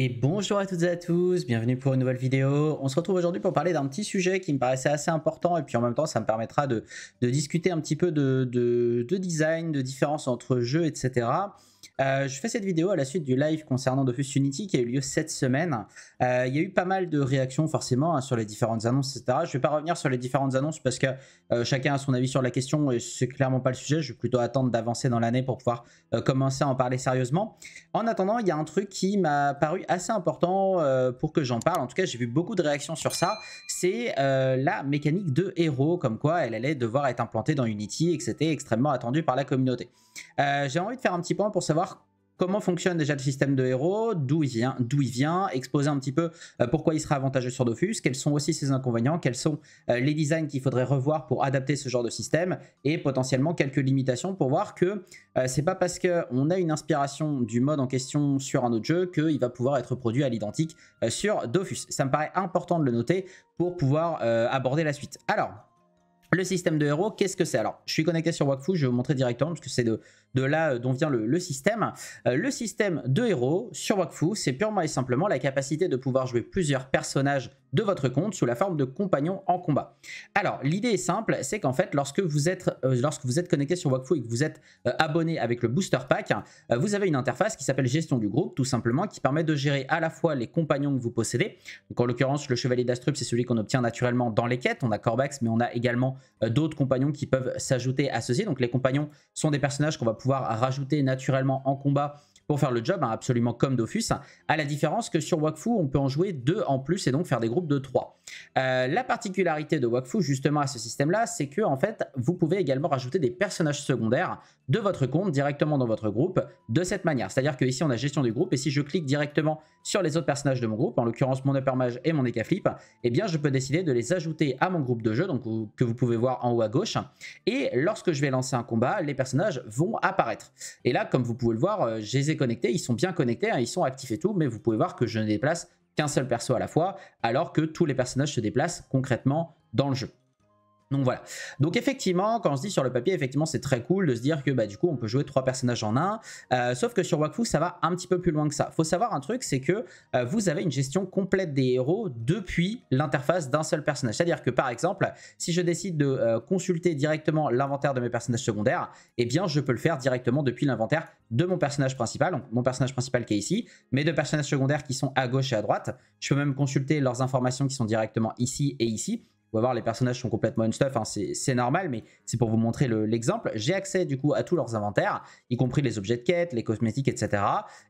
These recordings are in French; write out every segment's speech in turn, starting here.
Et bonjour à toutes et à tous, bienvenue pour une nouvelle vidéo. On se retrouve aujourd'hui pour parler d'un petit sujet qui me paraissait assez important et puis en même temps ça me permettra de, discuter un petit peu de, de, design, de différence entre jeux, etc. Euh, je fais cette vidéo à la suite du live concernant Dofus Unity qui a eu lieu cette semaine. Euh, il y a eu pas mal de réactions forcément hein, sur les différentes annonces, etc. Je ne vais pas revenir sur les différentes annonces parce que euh, chacun a son avis sur la question et c'est clairement pas le sujet. Je vais plutôt attendre d'avancer dans l'année pour pouvoir commencer à en parler sérieusement. En attendant, il y a un truc qui m'a paru assez important pour que j'en parle. En tout cas, j'ai vu beaucoup de réactions sur ça. C'est la mécanique de héros, comme quoi elle allait devoir être implantée dans Unity et que c'était extrêmement attendu par la communauté. j'ai envie de faire un petit point pour savoir comment fonctionne déjà le système de héros, d'où il vient, d'où il vient, exposer un petit peu euh, pourquoi il sera avantageux sur Dofus, quels sont aussi ses inconvénients, quels sont euh, les designs qu'il faudrait revoir pour adapter ce genre de système et potentiellement quelques limitations pour voir que euh, c'est pas parce qu'on a une inspiration du mode en question sur un autre jeu qu'il va pouvoir être produit à l'identique sur Dofus. Ça me paraît important de le noter pour pouvoir aborder la suite. Alors, le système de héros, qu'est-ce que c'est Alors, je suis connecté sur Wakfu, je vais vous montrer directement parce que c'est de, de là euh, dont vient le, système. Euh, le système de héros sur Wakfu, c'est purement et simplement la capacité de pouvoir jouer plusieurs personnages de votre compte sous la forme de compagnons en combat. Alors l'idée est simple, c'est qu'en fait lorsque vous êtes euh, lorsque vous êtes connecté sur Wakfu et que vous êtes abonné avec le Booster Pack, vous avez une interface qui s'appelle gestion du groupe tout simplement qui permet de gérer à la fois les compagnons que vous possédez. Donc en l'occurrence le chevalier d'Astrup c'est celui qu'on obtient naturellement dans les quêtes, on a Corbax mais on a également d'autres compagnons qui peuvent s'ajouter à ceci. Donc les compagnons sont des personnages qu'on va pouvoir rajouter naturellement en combat pour faire le job, hein, absolument comme Dofus, hein, à la différence que sur Wakfu, on peut en jouer deux en plus et donc faire des groupes de trois. Euh, la particularité de Wakfu, justement, à ce système-là, c'est que, en fait, vous pouvez également rajouter des personnages secondaires de votre compte directement dans votre groupe de cette manière. C'est-à-dire que ici on a gestion du groupe et si je clique directement sur les autres personnages de mon groupe, en l'occurrence mon upper et mon Ekaflip, eh bien je peux décider de les ajouter à mon groupe de jeu, donc que vous pouvez voir en haut à gauche. Et lorsque je vais lancer un combat, les personnages vont apparaître. Et là, comme vous pouvez le voir, euh, je les ai connectés, ils sont bien connectés, hein, ils sont actifs et tout, mais vous pouvez voir que je ne déplace qu'un seul perso à la fois, alors que tous les personnages se déplacent concrètement dans le jeu. Donc voilà. Donc effectivement, quand on se dit sur le papier, effectivement, c'est très cool de se dire que bah, du coup, on peut jouer trois personnages en un. Euh, sauf que sur Wakfu, ça va un petit peu plus loin que ça. Faut savoir un truc, c'est que euh, vous avez une gestion complète des héros depuis l'interface d'un seul personnage. C'est-à-dire que par exemple, si je décide de euh, consulter directement l'inventaire de mes personnages secondaires, eh bien, je peux le faire directement depuis l'inventaire de mon personnage principal, donc mon personnage principal qui est ici, mes deux personnages secondaires qui sont à gauche et à droite. Je peux même consulter leurs informations qui sont directement ici et ici on va voir, les personnages sont complètement une stuff, hein, c'est normal, mais c'est pour vous montrer l'exemple. J'ai accès du coup à tous leurs inventaires, y compris les objets de quête, les cosmétiques, etc.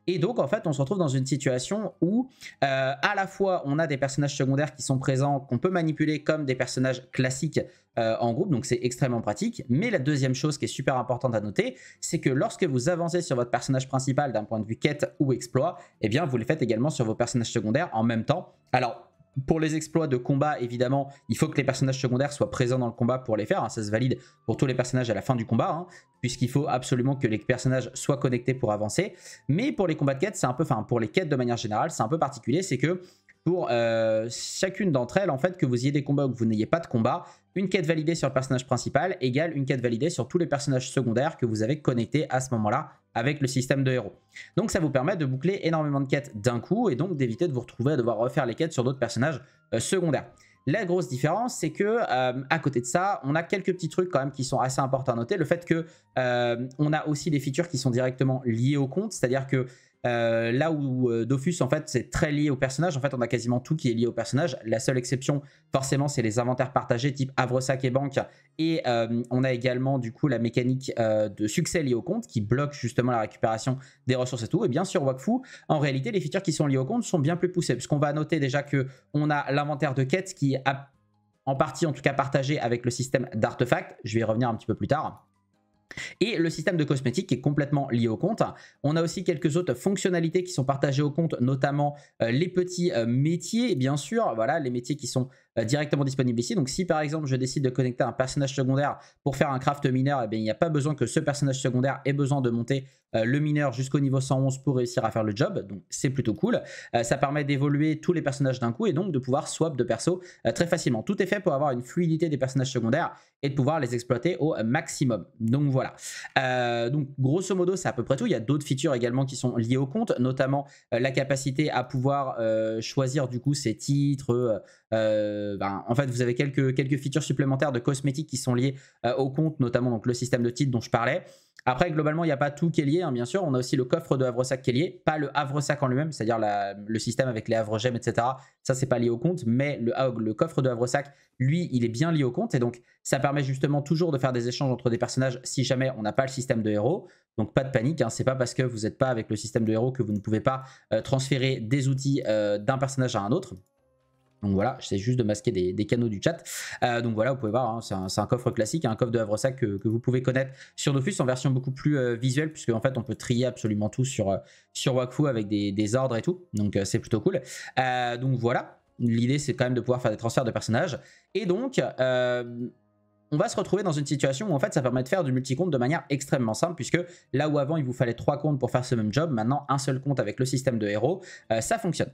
Et donc en fait, on se retrouve dans une situation où euh, à la fois on a des personnages secondaires qui sont présents, qu'on peut manipuler comme des personnages classiques euh, en groupe, donc c'est extrêmement pratique. Mais la deuxième chose qui est super importante à noter, c'est que lorsque vous avancez sur votre personnage principal d'un point de vue quête ou exploit, eh bien vous les faites également sur vos personnages secondaires en même temps. Alors pour les exploits de combat, évidemment, il faut que les personnages secondaires soient présents dans le combat pour les faire. Hein. Ça se valide pour tous les personnages à la fin du combat, hein, puisqu'il faut absolument que les personnages soient connectés pour avancer. Mais pour les combats de quêtes, c'est un peu, enfin pour les quêtes de manière générale, c'est un peu particulier, c'est que pour euh, chacune d'entre elles, en fait, que vous ayez des combats ou que vous n'ayez pas de combat, une quête validée sur le personnage principal égale une quête validée sur tous les personnages secondaires que vous avez connectés à ce moment-là avec le système de héros. Donc ça vous permet de boucler énormément de quêtes d'un coup et donc d'éviter de vous retrouver à devoir refaire les quêtes sur d'autres personnages euh, secondaires. La grosse différence, c'est que euh, à côté de ça, on a quelques petits trucs quand même qui sont assez importants à noter. Le fait que euh, on a aussi des features qui sont directement liées au compte, c'est-à-dire que euh, là où euh, Dofus, en fait, c'est très lié au personnage. En fait, on a quasiment tout qui est lié au personnage. La seule exception, forcément, c'est les inventaires partagés type Avresac et Banque. Et euh, on a également, du coup, la mécanique de succès liée au compte qui bloque justement la récupération des ressources et tout. Et bien sûr, Wakfu, en réalité, les features qui sont liées au compte sont bien plus poussées. Puisqu'on va noter déjà que on a l'inventaire de quêtes qui est en partie, en tout cas, partagé avec le système d'artefacts. Je vais y revenir un petit peu plus tard. Et le système de cosmétiques est complètement lié au compte. On a aussi quelques autres fonctionnalités qui sont partagées au compte, notamment euh, les petits euh, métiers, bien sûr, voilà, les métiers qui sont euh, directement disponible ici. Donc si par exemple je décide de connecter un personnage secondaire pour faire un craft mineur, eh bien, il n'y a pas besoin que ce personnage secondaire ait besoin de monter euh, le mineur jusqu'au niveau 111 pour réussir à faire le job. Donc c'est plutôt cool. Euh, ça permet d'évoluer tous les personnages d'un coup et donc de pouvoir swap de perso très facilement. Tout est fait pour avoir une fluidité des personnages secondaires et de pouvoir les exploiter au maximum. Donc voilà. donc grosso modo, c'est à peu près tout. Il y a d'autres features également qui sont liées au compte, notamment la capacité à pouvoir choisir du coup ses titres, euh, ben, en fait, vous avez quelques, quelques features supplémentaires de cosmétiques qui sont liées euh, au compte, notamment donc, le système de titres dont je parlais. Après, globalement, il n'y a pas tout qui est lié, hein, bien sûr. On a aussi le coffre de Havresac qui est lié, pas le Havresac en lui-même, c'est-à-dire le système avec les Havregemmes, etc. Ça, c'est pas lié au compte, mais ah, le, coffre de Havresac, lui, il est bien lié au compte. Et donc, ça permet justement toujours de faire des échanges entre des personnages si jamais on n'a pas le système de héros. Donc, pas de panique, hein, c'est pas parce que vous n'êtes pas avec le système de héros que vous ne pouvez pas euh, transférer des outils d'un personnage à un autre. Donc voilà, j'essaie juste de masquer des, canaux du chat. Euh, donc voilà, vous pouvez voir, hein, c'est un, coffre classique, hein, un coffre de Havre que, que vous pouvez connaître sur Nofus, en version beaucoup plus euh, visuelle, puisque en fait on peut trier absolument tout sur, euh, sur Wakfu avec des, ordres et tout. Donc c'est plutôt cool. donc voilà, l'idée c'est quand même de pouvoir faire des transferts de personnages. Et donc on va se retrouver dans une situation où en fait ça permet de faire du multi-compte de manière extrêmement simple puisque là où avant il vous fallait trois comptes pour faire ce même job, maintenant un seul compte avec le système de héros, ça fonctionne.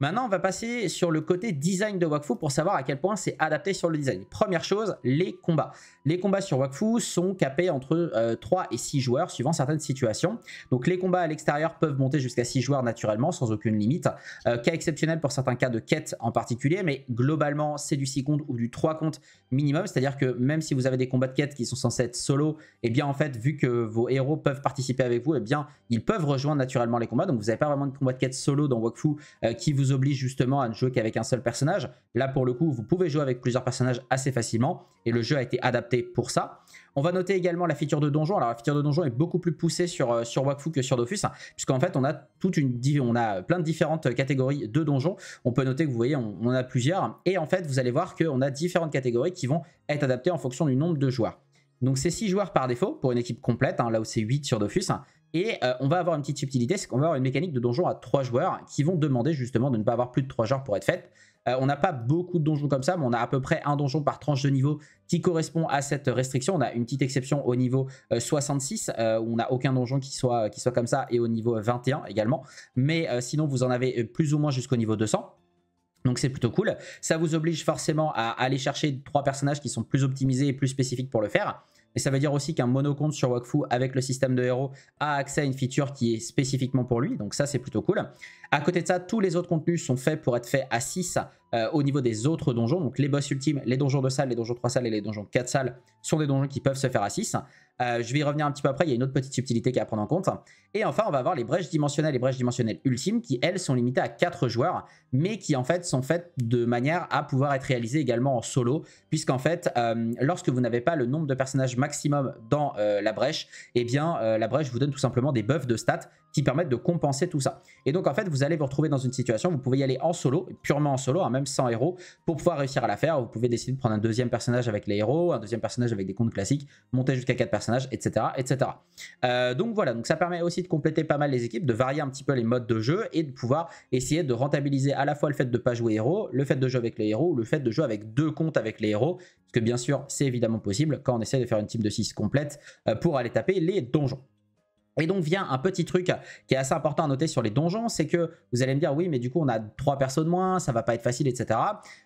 Maintenant, on va passer sur le côté design de Wakfu pour savoir à quel point c'est adapté sur le design. Première chose, les combats. Les combats sur Wakfu sont capés entre 3 euh, et 6 joueurs suivant certaines situations. Donc les combats à l'extérieur peuvent monter jusqu'à 6 joueurs naturellement sans aucune limite. Euh, cas exceptionnel pour certains cas de quête en particulier, mais globalement c'est du 6 comptes ou du 3 comptes minimum. C'est-à-dire que même si vous avez des combats de quête qui sont censés être solo, et eh bien en fait vu que vos héros peuvent participer avec vous, et eh bien ils peuvent rejoindre naturellement les combats. Donc vous n'avez pas vraiment de combat de quête solo dans Wakfu euh, qui vous oblige justement à ne jouer qu'avec un seul personnage. Là, pour le coup, vous pouvez jouer avec plusieurs personnages assez facilement et le jeu a été adapté pour ça. On va noter également la feature de donjon. Alors, la feature de donjon est beaucoup plus poussée sur, euh, sur Wakfu que sur Dofus, hein, puisqu'en fait, on a, toute une, on a plein de différentes catégories de donjons. On peut noter que vous voyez, on, a plusieurs. Et en fait, vous allez voir qu'on a différentes catégories qui vont être adaptées en fonction du nombre de joueurs. Donc c'est 6 joueurs par défaut pour une équipe complète, hein. là où c'est 8 sur Dofus, hein. Et euh, on va avoir une petite subtilité, c'est qu'on va avoir une mécanique de donjon à trois joueurs qui vont demander justement de ne pas avoir plus de 3 joueurs pour être faite. Euh, on n'a pas beaucoup de donjons comme ça, mais on a à peu près un donjon par tranche de niveau qui correspond à cette restriction. On a une petite exception au niveau 66, euh, où on n'a aucun donjon qui soit, qui soit comme ça, et au niveau 21 également. Mais sinon, vous en avez plus ou moins jusqu'au niveau 200. Donc c'est plutôt cool. Ça vous oblige forcément à aller chercher trois personnages qui sont plus optimisés et plus spécifiques pour le faire. Et ça veut dire aussi qu'un monocompte sur Wakfu avec le système de héros a accès à une feature qui est spécifiquement pour lui. Donc ça, c'est plutôt cool. À côté de ça, tous les autres contenus sont faits pour être faits à 6 euh, au niveau des autres donjons. Donc les boss ultimes, les donjons de salle, les donjons 3 salles et les donjons 4 salles sont des donjons qui peuvent se faire à 6. Euh, je vais y revenir un petit peu après, il y a une autre petite subtilité à prendre en compte. Et enfin, on va avoir les brèches dimensionnelles et brèches dimensionnelles ultimes qui, elles, sont limitées à 4 joueurs, mais qui, en fait, sont faites de manière à pouvoir être réalisées également en solo, puisqu'en fait, euh, lorsque vous n'avez pas le nombre de personnages maximum dans euh, la brèche, eh bien, la brèche vous donne tout simplement des buffs de stats qui permettent de compenser tout ça. Et donc, en fait, vous allez vous retrouver dans une situation, vous pouvez y aller en solo, purement en solo, hein, même sans héros, pour pouvoir réussir à la faire. Vous pouvez décider de prendre un deuxième personnage avec les héros, un deuxième personnage avec des comptes classiques, monter jusqu'à 4 personnes etc. etc. Euh, donc voilà, donc ça permet aussi de compléter pas mal les équipes, de varier un petit peu les modes de jeu et de pouvoir essayer de rentabiliser à la fois le fait de pas jouer héros, le fait de jouer avec les héros le fait de jouer avec deux comptes avec les héros, parce que bien sûr c'est évidemment possible quand on essaie de faire une team de 6 complète euh, pour aller taper les donjons. Et donc vient un petit truc qui est assez important à noter sur les donjons, c'est que vous allez me dire oui mais du coup on a trois personnes moins, ça va pas être facile etc.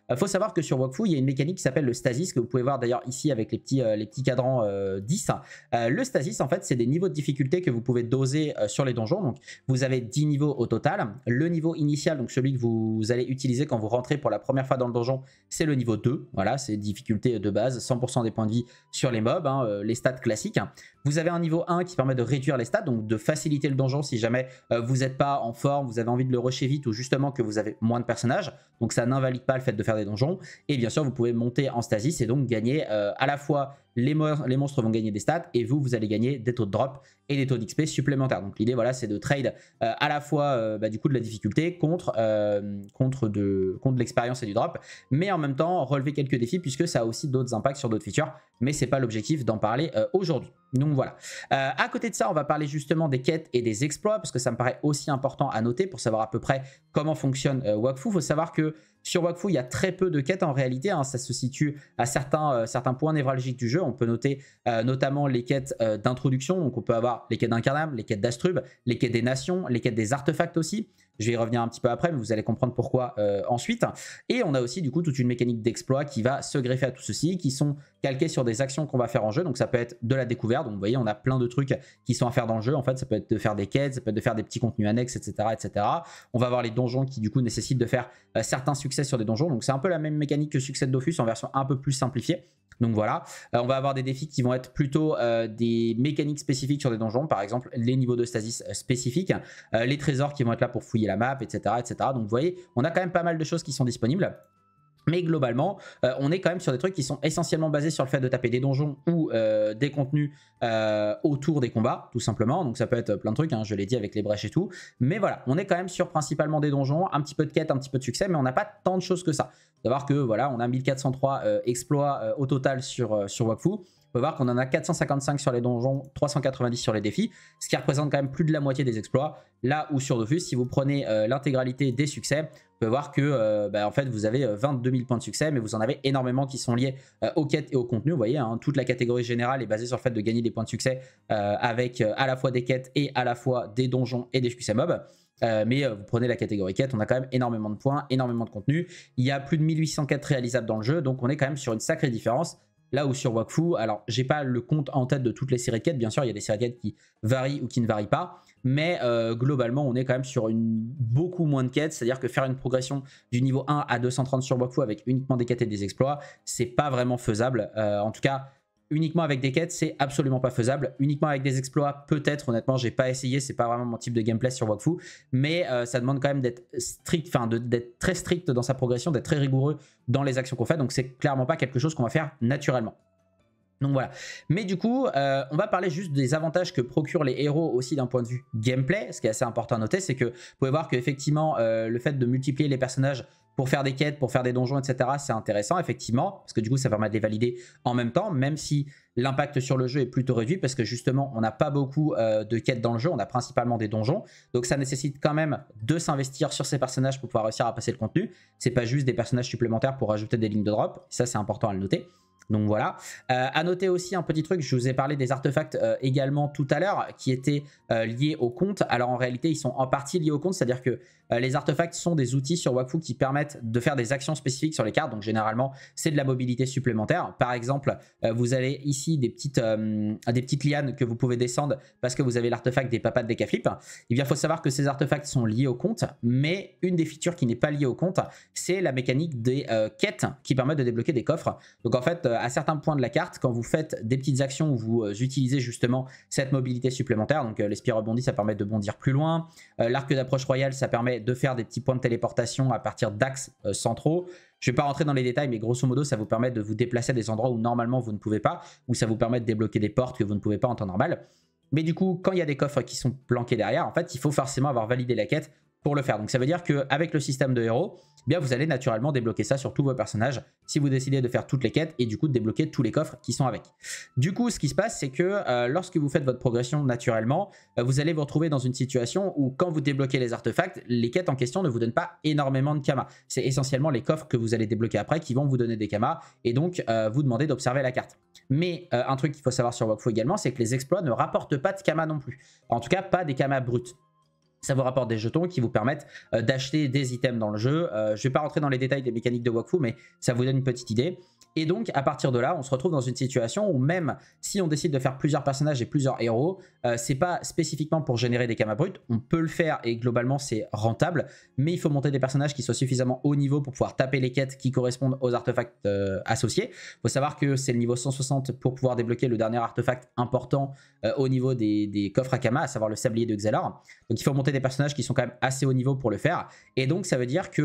Il euh, faut savoir que sur Wokfu, il y a une mécanique qui s'appelle le stasis que vous pouvez voir d'ailleurs ici avec les petits, euh, les petits cadrans 10. Euh, le stasis en fait c'est des niveaux de difficulté que vous pouvez doser sur les donjons. Donc vous avez 10 niveaux au total. Le niveau initial donc celui que vous allez utiliser quand vous rentrez pour la première fois dans le donjon c'est le niveau 2. Voilà c'est difficulté de base 100% des points de vie sur les mobs, hein, les stats classiques. Vous avez un niveau 1 qui permet de réduire les stats, donc de faciliter le donjon si jamais euh, vous n'êtes pas en forme, vous avez envie de le rusher vite ou justement que vous avez moins de personnages. Donc ça n'invalide pas le fait de faire des donjons. Et bien sûr, vous pouvez monter en stasis et donc gagner euh, à la fois les, monstres vont gagner des stats et vous, vous allez gagner des taux de drop et des taux d'XP supplémentaires. Donc l'idée, voilà, c'est de trade euh, à la fois euh, bah, du coup de la difficulté contre, euh, contre de, l'expérience et du drop, mais en même temps relever quelques défis puisque ça a aussi d'autres impacts sur d'autres features, mais ce n'est pas l'objectif d'en parler aujourd'hui. Donc voilà. à côté de ça, on va parler justement des quêtes et des exploits parce que ça me paraît aussi important à noter pour savoir à peu près comment fonctionne Wakfu. Il faut savoir que sur Wakfu, il y a très peu de quêtes en réalité. Hein. ça se situe à certains, euh, certains points névralgiques du jeu. On peut noter euh, notamment les quêtes euh, d'introduction. Donc on peut avoir les quêtes d'Incarname, les quêtes d'Astrub, les quêtes des nations, les quêtes des artefacts aussi. Je vais y revenir un petit peu après, mais vous allez comprendre pourquoi ensuite. Et on a aussi du coup toute une mécanique d'exploit qui va se greffer à tout ceci, qui sont calqué sur des actions qu'on va faire en jeu. Donc ça peut être de la découverte. Donc vous voyez, on a plein de trucs qui sont à faire dans le jeu. En fait, ça peut être de faire des quêtes, ça peut être de faire des petits contenus annexes, etc., etc. On va avoir les donjons qui du coup nécessitent de faire euh, certains succès sur des donjons. Donc c'est un peu la même mécanique que Succès de Dofus en version un peu plus simplifiée. Donc voilà, euh, on va avoir des défis qui vont être plutôt euh, des mécaniques spécifiques sur des donjons, par exemple les niveaux de stasis spécifiques, les trésors qui vont être là pour fouiller la map, etc., etc. Donc vous voyez, on a quand même pas mal de choses qui sont disponibles. Mais globalement, euh, on est quand même sur des trucs qui sont essentiellement basés sur le fait de taper des donjons ou euh, des contenus euh, autour des combats, tout simplement. Donc ça peut être plein de trucs, hein, je l'ai dit avec les brèches et tout. Mais voilà, on est quand même sur principalement des donjons, un petit peu de quêtes, un petit peu de succès, mais on n'a pas tant de choses que ça. D'avoir que voilà, on a 1403 exploits au total sur, sur Wakfu peut voir qu'on en a 455 sur les donjons, 390 sur les défis, ce qui représente quand même plus de la moitié des exploits. Là où sur Dofus, si vous prenez euh, l'intégralité des succès, vous pouvez voir que euh, bah, en fait vous avez 22 euh, 000 points de succès, mais vous en avez énormément qui sont liés aux quêtes et au contenu. Vous voyez, hein. toute la catégorie générale est basée sur le fait de gagner des points de succès avec à la fois des quêtes et à la fois des donjons et des succès mobs. mais vous prenez la catégorie quête, on a quand même énormément de points, énormément de contenu. Il y a plus de quêtes réalisables dans le jeu, donc on est quand même sur une sacrée différence. Là où sur Wakfu, alors j'ai pas le compte en tête de toutes les séries de quêtes, bien sûr, il y a des séries de quêtes qui varient ou qui ne varient pas, mais euh, globalement, on est quand même sur beaucoup moins de quêtes, c'est-à-dire que faire une progression du niveau 1 à 230 sur Wakfu avec uniquement des quêtes et des exploits, c'est pas vraiment faisable. Euh, en tout cas, uniquement avec des quêtes, c'est absolument pas faisable. Uniquement avec des exploits, peut-être, honnêtement, j'ai pas essayé, c'est pas vraiment mon type de gameplay sur Wakfu, mais euh, ça demande quand même d'être strict, enfin, d'être très strict dans sa progression, d'être très rigoureux dans les actions qu'on fait, donc c'est clairement pas quelque chose qu'on va faire naturellement. Donc voilà. Mais du coup, euh, on va parler juste des avantages que procurent les héros aussi d'un point de vue gameplay. Ce qui est assez important à noter, c'est que vous pouvez voir qu'effectivement, euh, le fait de multiplier les personnages pour faire des quêtes, pour faire des donjons, etc. C'est intéressant, effectivement, parce que du coup, ça permet de les valider en même temps, même si l'impact sur le jeu est plutôt réduit, parce que justement, on n'a pas beaucoup euh, de quêtes dans le jeu, on a principalement des donjons. Donc, ça nécessite quand même de s'investir sur ces personnages pour pouvoir réussir à passer le contenu. C'est pas juste des personnages supplémentaires pour ajouter des lignes de drop. Ça, c'est important à le noter. Donc voilà. Euh, à noter aussi un petit truc, je vous ai parlé des artefacts euh, également tout à l'heure qui étaient euh, liés au compte. Alors en réalité, ils sont en partie liés au compte, c'est-à-dire que les artefacts sont des outils sur Wakfu qui permettent de faire des actions spécifiques sur les cartes. Donc généralement, c'est de la mobilité supplémentaire. Par exemple, vous avez ici des petites, des petites lianes que vous pouvez descendre parce que vous avez l'artefact des papas de Decaflip. Eh il faut savoir que ces artefacts sont liés au compte, mais une des features qui n'est pas liée au compte, c'est la mécanique des quêtes qui permettent de débloquer des coffres. Donc en fait, euh, à certains points de la carte, quand vous faites des petites actions où vous euh, utilisez justement cette mobilité supplémentaire, donc euh, les rebondi, ça permet de bondir plus loin, l'arc d'approche royale, ça permet de faire des petits points de téléportation à partir d'axes centraux. Je ne vais pas rentrer dans les détails, mais grosso modo, ça vous permet de vous déplacer à des endroits où normalement vous ne pouvez pas, ou ça vous permet de débloquer des portes que vous ne pouvez pas en temps normal. Mais du coup, quand il y a des coffres qui sont planqués derrière, en fait, il faut forcément avoir validé la quête pour le faire. Donc ça veut dire qu'avec le système de héros, eh bien vous allez naturellement débloquer ça sur tous vos personnages si vous décidez de faire toutes les quêtes et du coup de débloquer tous les coffres qui sont avec. Du coup, ce qui se passe, c'est que euh, lorsque vous faites votre progression naturellement, euh, vous allez vous retrouver dans une situation où quand vous débloquez les artefacts, les quêtes en question ne vous donnent pas énormément de kamas. C'est essentiellement les coffres que vous allez débloquer après qui vont vous donner des kamas et donc euh, vous demander d'observer la carte. Mais un truc qu'il faut savoir sur Wakfu également, c'est que les exploits ne rapportent pas de kamas non plus. En tout cas, pas des kamas bruts ça vous rapporte des jetons qui vous permettent euh, d'acheter des items dans le jeu. Euh, je ne vais pas rentrer dans les détails des mécaniques de Wakfu, mais ça vous donne une petite idée. Et donc, à partir de là, on se retrouve dans une situation où même si on décide de faire plusieurs personnages et plusieurs héros, euh, c'est pas spécifiquement pour générer des camas bruts, on peut le faire et globalement c'est rentable, mais il faut monter des personnages qui soient suffisamment haut niveau pour pouvoir taper les quêtes qui correspondent aux artefacts euh, associés. Faut savoir que c'est le niveau 160 pour pouvoir débloquer le dernier artefact important euh, au niveau des, coffres à kamas, à savoir le sablier de Xelor. Donc il faut monter des personnages qui sont quand même assez haut niveau pour le faire. Et donc ça veut dire que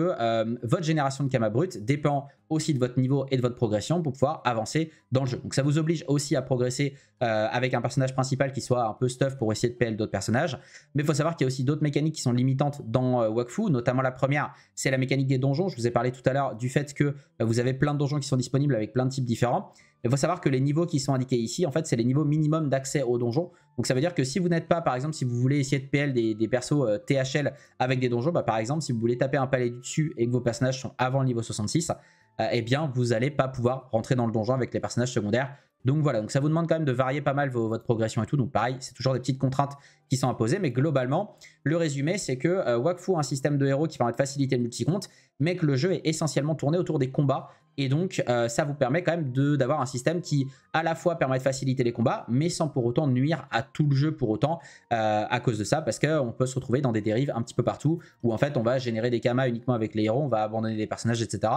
votre génération de kamas brutes dépend aussi de votre niveau et de votre progression pour pouvoir avancer dans le jeu. Donc ça vous oblige aussi à progresser euh, avec un personnage principal qui soit un peu stuff pour essayer de PL d'autres personnages. Mais il faut savoir qu'il y a aussi d'autres mécaniques qui sont limitantes dans euh, Wakfu, notamment la première, c'est la mécanique des donjons. Je vous ai parlé tout à l'heure du fait que bah, vous avez plein de donjons qui sont disponibles avec plein de types différents. Il faut savoir que les niveaux qui sont indiqués ici, en fait, c'est les niveaux minimum d'accès aux donjons. Donc ça veut dire que si vous n'êtes pas, par exemple, si vous voulez essayer de PL des, persos euh, THL avec des donjons, bah, par exemple, si vous voulez taper un palais du dessus et que vos personnages sont avant le niveau 66, euh, eh bien vous n'allez pas pouvoir rentrer dans le donjon avec les personnages secondaires. Donc voilà, donc ça vous demande quand même de varier pas mal votre progression et tout. Donc pareil, c'est toujours des petites contraintes qui sont imposées, mais globalement, le résumé, c'est que euh, Wakfu a un système de héros qui permet de faciliter le multi-compte, mais que le jeu est essentiellement tourné autour des combats. Et donc, euh, ça vous permet quand même d'avoir un système qui, à la fois, permet de faciliter les combats, mais sans pour autant nuire à tout le jeu pour autant à cause de ça, parce qu'on peut se retrouver dans des dérives un petit peu partout, où en fait, on va générer des kamas uniquement avec les héros, on va abandonner les personnages, etc.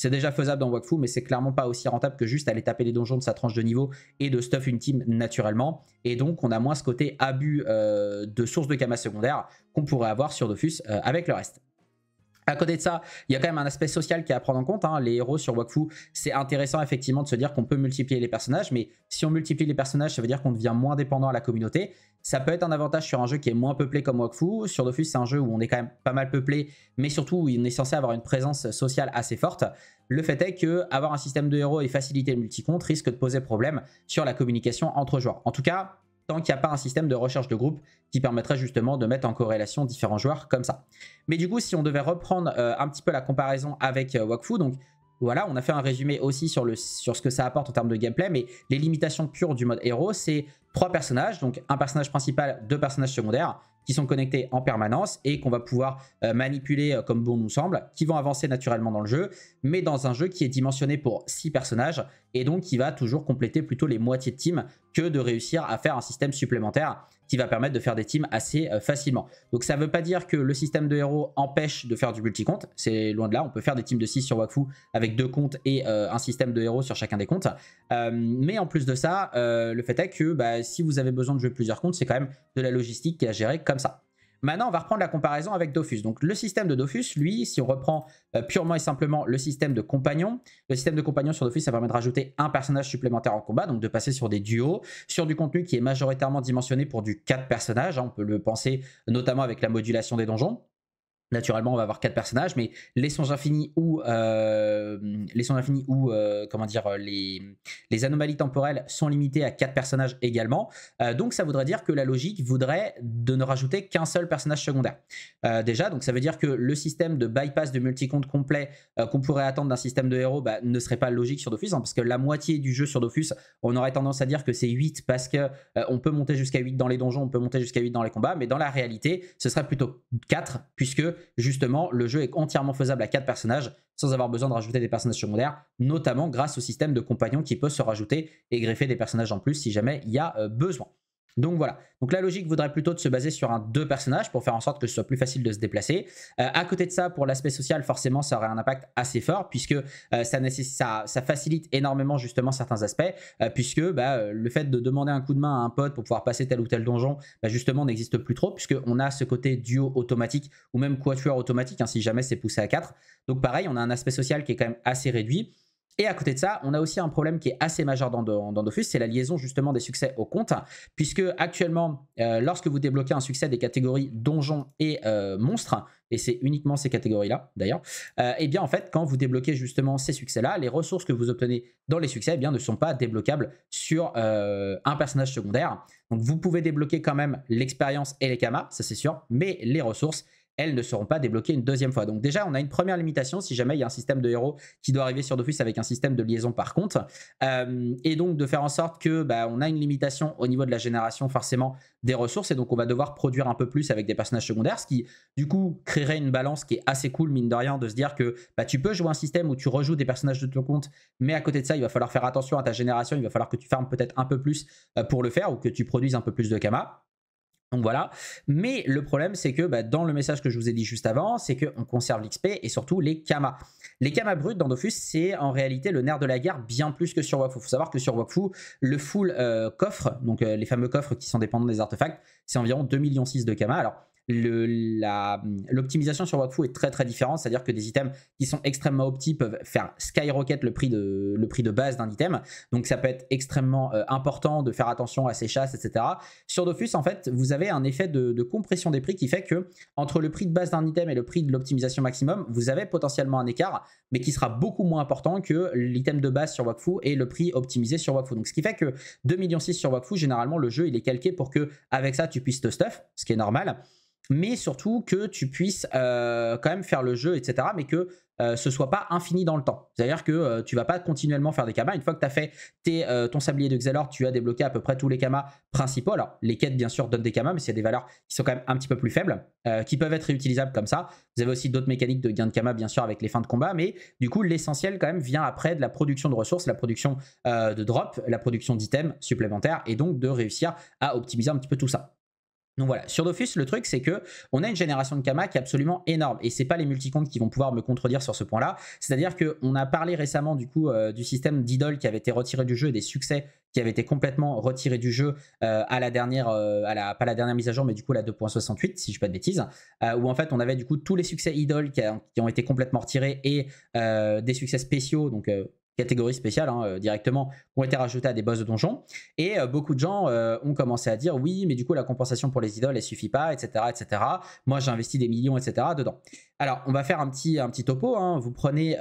C'est déjà faisable dans Wakfu, mais c'est clairement pas aussi rentable que juste aller taper les donjons de sa tranche de niveau et de stuff une team naturellement. Et donc, on a moins ce côté abus euh, de source de kamas secondaire qu'on pourrait avoir sur Dofus euh, avec le reste. À côté de ça, il y a quand même un aspect social qui est à prendre en compte. Hein. Les héros sur Wakfu, c'est intéressant effectivement de se dire qu'on peut multiplier les personnages, mais si on multiplie les personnages, ça veut dire qu'on devient moins dépendant à la communauté. Ça peut être un avantage sur un jeu qui est moins peuplé comme Wakfu. Sur Dofus, c'est un jeu où on est quand même pas mal peuplé, mais surtout où on est censé avoir une présence sociale assez forte. Le fait est que avoir un système de héros et faciliter le multicompte risque de poser problème sur la communication entre joueurs. En tout cas, tant qu'il n'y a pas un système de recherche de groupe qui permettrait justement de mettre en corrélation différents joueurs comme ça. Mais du coup, si on devait reprendre euh, un petit peu la comparaison avec euh, Wakfu, donc voilà, on a fait un résumé aussi sur, ce que ça apporte en termes de gameplay, mais les limitations pures du mode héros, c'est trois personnages, donc un personnage principal, deux personnages secondaires, qui sont connectés en permanence et qu'on va pouvoir euh, manipuler comme bon nous semble, qui vont avancer naturellement dans le jeu, mais dans un jeu qui est dimensionné pour six personnages et donc qui va toujours compléter plutôt les moitiés de team de réussir à faire un système supplémentaire qui va permettre de faire des teams assez euh, facilement. Donc ça ne veut pas dire que le système de héros empêche de faire du multi-compte, c'est loin de là, on peut faire des teams de 6 sur Wakfu avec deux comptes et euh, un système de héros sur chacun des comptes. Euh, mais en plus de ça, le fait est que bah, si vous avez besoin de jouer plusieurs comptes, c'est quand même de la logistique qui est à gérer comme ça. Maintenant, on va reprendre la comparaison avec Dofus. Donc, le système de Dofus, lui, si on reprend euh, purement et simplement le système de compagnon, le système de compagnon sur Dofus, ça permet de rajouter un personnage supplémentaire en combat, donc de passer sur des duos, sur du contenu qui est majoritairement dimensionné pour du 4 personnages. Hein. on peut le penser notamment avec la modulation des donjons. Naturellement, on va avoir quatre personnages, mais les songes infinis ou euh, les songes infinis ou euh, comment dire euh, les, les anomalies temporelles sont limitées à quatre personnages également. donc ça voudrait dire que la logique voudrait de ne rajouter qu'un seul personnage secondaire. déjà, donc ça veut dire que le système de bypass de multicompte complet qu'on pourrait attendre d'un système de héros bah, ne serait pas logique sur Dofus, hein, parce que la moitié du jeu sur Dofus, on aurait tendance à dire que c'est 8 parce que on peut monter jusqu'à 8 dans les donjons, on peut monter jusqu'à 8 dans les combats, mais dans la réalité, ce serait plutôt 4 puisque justement, le jeu est entièrement faisable à 4 personnages sans avoir besoin de rajouter des personnages secondaires, notamment grâce au système de compagnons qui peut se rajouter et greffer des personnages en plus si jamais il y a euh, besoin. Donc voilà. Donc la logique voudrait plutôt de se baser sur un deux personnages pour faire en sorte que ce soit plus facile de se déplacer. Euh, à côté de ça, pour l'aspect social, forcément, ça aurait un impact assez fort puisque euh, ça, facilite énormément justement certains aspects euh, puisque bah, le fait de demander un coup de main à un pote pour pouvoir passer tel ou tel donjon, bah, justement, n'existe plus trop puisque on a ce côté duo automatique ou même quatuor automatique hein, si jamais c'est poussé à 4. Donc pareil, on a un aspect social qui est quand même assez réduit. Et à côté de ça, on a aussi un problème qui est assez majeur dans, dans, Dofus, c'est la liaison justement des succès au compte, puisque actuellement, euh, lorsque vous débloquez un succès des catégories donjons et euh, monstres, et c'est uniquement ces catégories-là d'ailleurs, euh, eh et bien en fait, quand vous débloquez justement ces succès-là, les ressources que vous obtenez dans les succès eh bien, ne sont pas débloquables sur un personnage secondaire. Donc vous pouvez débloquer quand même l'expérience et les kamas, ça c'est sûr, mais les ressources, elles ne seront pas débloquées une deuxième fois. Donc déjà, on a une première limitation si jamais il y a un système de héros qui doit arriver sur Dofus avec un système de liaison par contre. Euh, et donc de faire en sorte que bah, on a une limitation au niveau de la génération forcément des ressources et donc on va devoir produire un peu plus avec des personnages secondaires, ce qui du coup créerait une balance qui est assez cool mine de rien de se dire que bah, tu peux jouer un système où tu rejoues des personnages de ton compte, mais à côté de ça, il va falloir faire attention à ta génération, il va falloir que tu farmes peut-être un peu plus euh, pour le faire ou que tu produises un peu plus de Kama. Donc voilà. Mais le problème, c'est que bah, dans le message que je vous ai dit juste avant, c'est qu'on conserve l'XP et surtout les kamas. Les kamas bruts dans Dofus, c'est en réalité le nerf de la guerre bien plus que sur Wakfu. Il faut savoir que sur Wakfu, le full euh, coffre, donc euh, les fameux coffres qui sont dépendants des artefacts, c'est environ 2,6 millions de kamas. Alors, l'optimisation sur Wakfu est très très différente, c'est-à-dire que des items qui sont extrêmement optiques peuvent faire skyrocket le prix de, le prix de base d'un item, donc ça peut être extrêmement euh, important de faire attention à ces chasses, etc. Sur Dofus, en fait, vous avez un effet de, compression des prix qui fait que entre le prix de base d'un item et le prix de l'optimisation maximum, vous avez potentiellement un écart, mais qui sera beaucoup moins important que l'item de base sur Wakfu et le prix optimisé sur Wakfu. Donc ce qui fait que 2,6 millions sur Wakfu, généralement le jeu il est calqué pour que avec ça tu puisses te stuff, ce qui est normal mais surtout que tu puisses euh, quand même faire le jeu, etc. Mais que ce euh, ce soit pas infini dans le temps. C'est-à-dire que tu euh, tu vas pas continuellement faire des kamas. Une fois que tu as fait ton sablier de Xalor, tu as débloqué à peu près tous les kamas principaux. Alors, les quêtes, bien sûr, donnent des kamas, mais c'est des valeurs qui sont quand même un petit peu plus faibles, qui peuvent être réutilisables comme ça. Vous avez aussi d'autres mécaniques de gain de kamas, bien sûr, avec les fins de combat, mais du coup, l'essentiel, quand même, vient après de la production de ressources, la production de drops, la production d'items supplémentaires, et donc de réussir à optimiser un petit peu tout ça. Donc voilà, sur Dofus, le truc c'est que on a une génération de Kama qui est absolument énorme et c'est pas les multicomptes qui vont pouvoir me contredire sur ce point-là. C'est-à-dire que a parlé récemment du coup euh, du système d'idole qui avait été retiré du jeu et des succès qui avaient été complètement retirés du jeu euh, à la dernière, euh, à la, pas la dernière mise à jour, mais du coup la 2.68 si je ne pas de bêtises, où en fait on avait du coup tous les succès idoles qui, qui, ont été complètement retirés et des succès spéciaux donc catégories spéciales hein, euh, directement, ont été rajoutées à des boss de donjons. Et euh, beaucoup de gens euh, ont commencé à dire oui, mais du coup, la compensation pour les idoles, elle suffit pas, etc. etc. Moi, j'ai investi des millions, etc. dedans. Alors, on va faire un petit, un petit topo. Hein. Vous prenez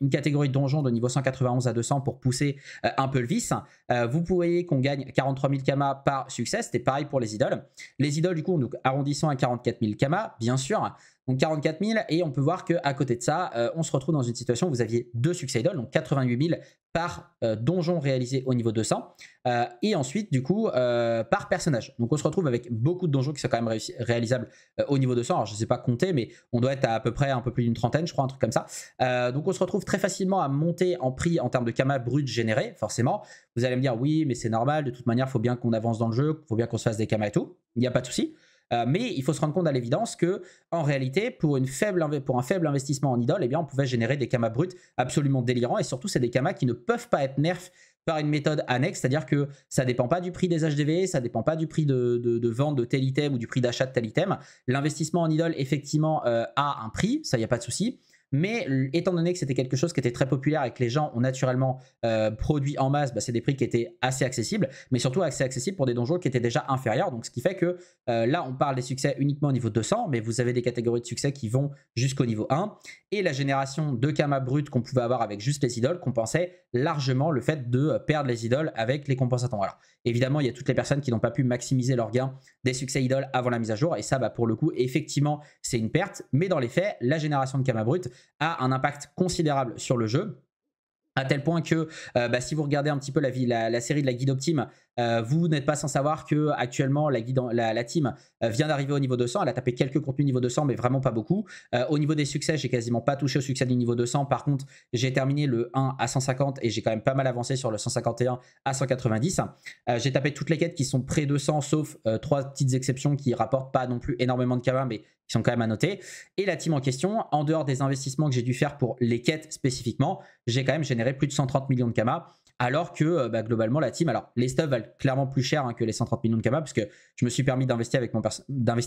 une catégorie de donjons de niveau 191 à 200 pour pousser un peu le vice. vous pourriez qu'on gagne 43 000 kamas par succès. C'était pareil pour les idoles. Les idoles, du coup, donc arrondissant à 44 000 kamas, bien sûr donc 44 000. Et on peut voir qu'à côté de ça, euh, on se retrouve dans une situation où vous aviez deux succès idoles, donc 88 000 par euh, donjon réalisé au niveau 200. Euh, et ensuite, du coup, par personnage. Donc on se retrouve avec beaucoup de donjons qui sont quand même réalisables au niveau 200. Alors je ne sais pas compter, mais on doit être à à peu près un peu plus d'une trentaine, je crois, un truc comme ça. donc on se retrouve très facilement à monter en prix en termes de kama brut généré, forcément. Vous allez me dire, oui, mais c'est normal, de toute manière, il faut bien qu'on avance dans le jeu, il faut bien qu'on se fasse des kamas et tout. Il n'y a pas de souci. Euh, mais il faut se rendre compte à l'évidence que, en réalité, pour, faible, un faible investissement en idole, eh bien, on pouvait générer des kamas bruts absolument délirants. Et surtout, c'est des kamas qui ne peuvent pas être nerfs par une méthode annexe, c'est-à-dire que ça ne dépend pas du prix des HDV, ça ne dépend pas du prix de, vente de tel item ou du prix d'achat de tel item. L'investissement en idole, effectivement, euh, a un prix, ça, il n'y a pas de souci. Mais étant donné que c'était quelque chose qui était très populaire et que les gens ont naturellement euh, produit en masse, bah, c'est des prix qui étaient assez accessibles, mais surtout assez accessibles pour des donjons qui étaient déjà inférieurs. Donc ce qui fait que euh, là, on parle des succès uniquement au niveau 200, mais vous avez des catégories de succès qui vont jusqu'au niveau 1. Et la génération de Kama brut qu'on pouvait avoir avec juste les idoles compensait largement le fait de euh, perdre les idoles avec les compensatons. Alors évidemment, il y a toutes les personnes qui n'ont pas pu maximiser leurs gains des succès idoles avant la mise à jour, et ça, bah, pour le coup, effectivement, c'est une perte. Mais dans les faits, la génération de Kama brut a un impact considérable sur le jeu. À tel point que, euh, bah, si vous regardez un petit peu la, la série de la guide Optime, euh, vous n'êtes pas sans savoir que actuellement la, team euh, vient d'arriver au niveau 200. Elle a tapé quelques contenus niveau 200, mais vraiment pas beaucoup. Euh, au niveau des succès, j'ai quasiment pas touché au succès du niveau 200. Par contre, j'ai terminé le 1 à 150 et j'ai quand même pas mal avancé sur le 151 à 190. j'ai tapé toutes les quêtes qui sont près de 100, sauf trois petites exceptions qui rapportent pas non plus énormément de kama, mais qui sont quand même à noter. Et la team en question, en dehors des investissements que j'ai dû faire pour les quêtes spécifiquement, j'ai quand même généré plus de 130 millions de kama alors que euh, bah, globalement la team, alors les stuffs valent clairement plus cher hein, que les 130 millions de Kama parce que je me suis permis d'investir avec, mon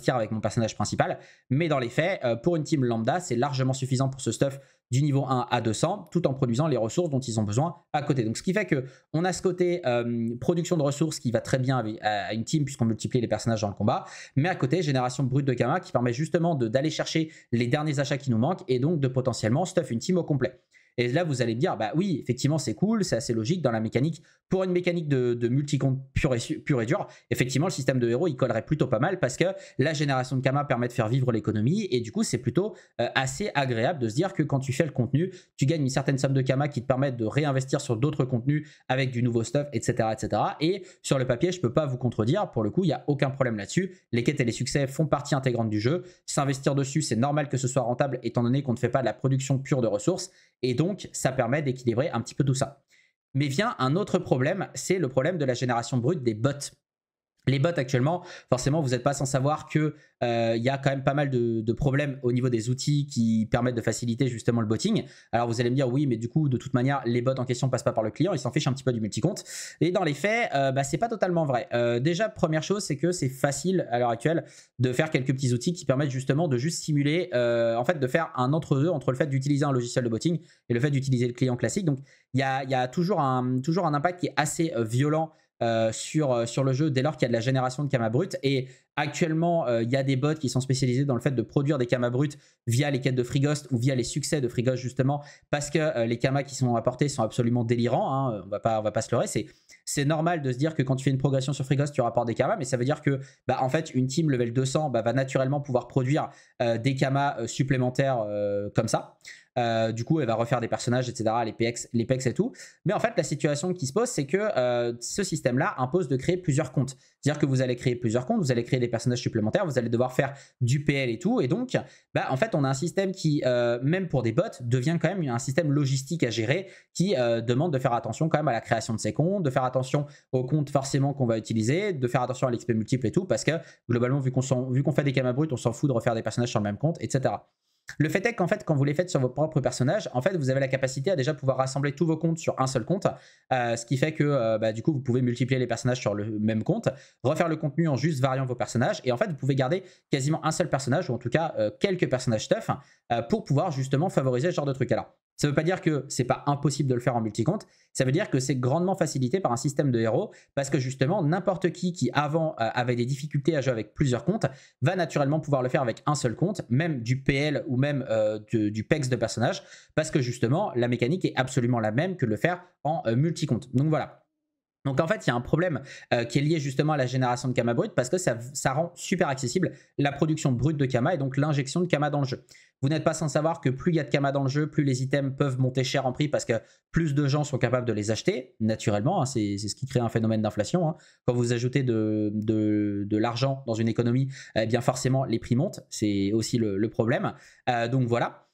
avec mon personnage principal, mais dans les faits, euh, pour une team lambda, c'est largement suffisant pour ce stuff du niveau 1 à 200 tout en produisant les ressources dont ils ont besoin à côté. Donc ce qui fait que on a ce côté euh, production de ressources qui va très bien à une team puisqu'on multiplie les personnages dans le combat, mais à côté génération brute de Kama qui permet justement d'aller chercher les derniers achats qui nous manquent et donc de potentiellement stuff une team au complet. Et là, vous allez me dire, bah oui, effectivement, c'est cool, c'est assez logique dans la mécanique. Pour une mécanique de, de multi pure, et, dur effectivement, le système de héros, il collerait plutôt pas mal parce que la génération de Kama permet de faire vivre l'économie. Et du coup, c'est plutôt euh, assez agréable de se dire que quand tu fais le contenu, tu gagnes une certaine somme de Kama qui te permettent de réinvestir sur d'autres contenus avec du nouveau stuff, etc. etc. Et sur le papier, je peux pas vous contredire. Pour le coup, il n'y a aucun problème là-dessus. Les quêtes et les succès font partie intégrante du jeu. S'investir dessus, c'est normal que ce soit rentable étant donné qu'on ne fait pas de la production pure de ressources. Et donc, donc ça permet d'équilibrer un petit peu tout ça. Mais vient un autre problème, c'est le problème de la génération brute des bots les bots actuellement, forcément, vous n'êtes pas sans savoir qu'il euh, y a quand même pas mal de, problèmes au niveau des outils qui permettent de faciliter justement le botting. Alors vous allez me dire oui, mais du coup, de toute manière, les bots en question passent pas par le client, ils s'en fichent un petit peu du multicompte. Et dans les faits, ce euh, bah, c'est pas totalement vrai. Euh, déjà, première chose, c'est que c'est facile à l'heure actuelle de faire quelques petits outils qui permettent justement de juste simuler, en fait, de faire un entre-deux entre le fait d'utiliser un logiciel de botting et le fait d'utiliser le client classique. Donc il y a, toujours, un, toujours un impact qui est assez violent euh, sur, euh, sur le jeu dès lors qu'il y a de la génération de camas brutes. Et actuellement, euh, il y a des bots qui sont spécialisés dans le fait de produire des camas brutes via les quêtes de Ghost ou via les succès de Frigost justement, parce que les camas qui sont apportés sont absolument délirants. Hein, on, va pas, va pas se leurrer. C'est, c'est normal de se dire que quand tu fais une progression sur Ghost tu rapportes des camas, mais ça veut dire que, bah, en fait, une team level 200 bah, va naturellement pouvoir produire des camas supplémentaires comme ça. Euh, du coup, elle va refaire des personnages, etc., les PX, les et tout. Mais en fait, la situation qui se pose, c'est que euh, ce système-là impose de créer plusieurs comptes. C'est-à-dire que vous allez créer plusieurs comptes, vous allez créer des personnages supplémentaires, vous allez devoir faire du PL et tout. Et donc, bah, en fait, on a un système qui, euh, même pour des bots, devient quand même un système logistique à gérer qui demande de faire attention quand même à la création de ces comptes, de faire attention aux comptes forcément qu'on va utiliser, de faire attention à l'XP multiple et tout, parce que globalement, vu qu'on fait des camas bruts on s'en fout de refaire des personnages sur le même compte, etc. Le fait est qu'en fait, quand vous les faites sur vos propres personnages, en fait, vous avez la capacité à déjà pouvoir rassembler tous vos comptes sur un seul compte, euh, ce qui fait que euh, bah, du coup, vous pouvez multiplier les personnages sur le même compte, refaire le contenu en juste variant vos personnages, et en fait, vous pouvez garder quasiment un seul personnage, ou en tout cas euh, quelques personnages stuff, pour pouvoir justement favoriser ce genre de truc. Alors, ça ne veut pas dire que n'est pas impossible de le faire en multicompte, ça veut dire que c'est grandement facilité par un système de héros, parce que justement, n'importe qui qui avant euh, avait des difficultés à jouer avec plusieurs comptes, va naturellement pouvoir le faire avec un seul compte, même du PL ou même euh, du PEX de personnage, parce que justement, la mécanique est absolument la même que le faire en euh, multicompte. Donc voilà. Donc en fait, il y a un problème euh, qui est lié justement à la génération de Kama brut parce que ça, rend super accessible la production brute de Kama et donc l'injection de Kama dans le jeu. Vous n'êtes pas sans savoir que plus il y a de Kama dans le jeu, plus les items peuvent monter cher en prix parce que plus de gens sont capables de les acheter, naturellement. Hein, c'est ce qui crée un phénomène d'inflation. Hein. Quand vous ajoutez de, l'argent dans une économie, eh bien forcément les prix montent. C'est aussi le, problème. Euh, donc voilà.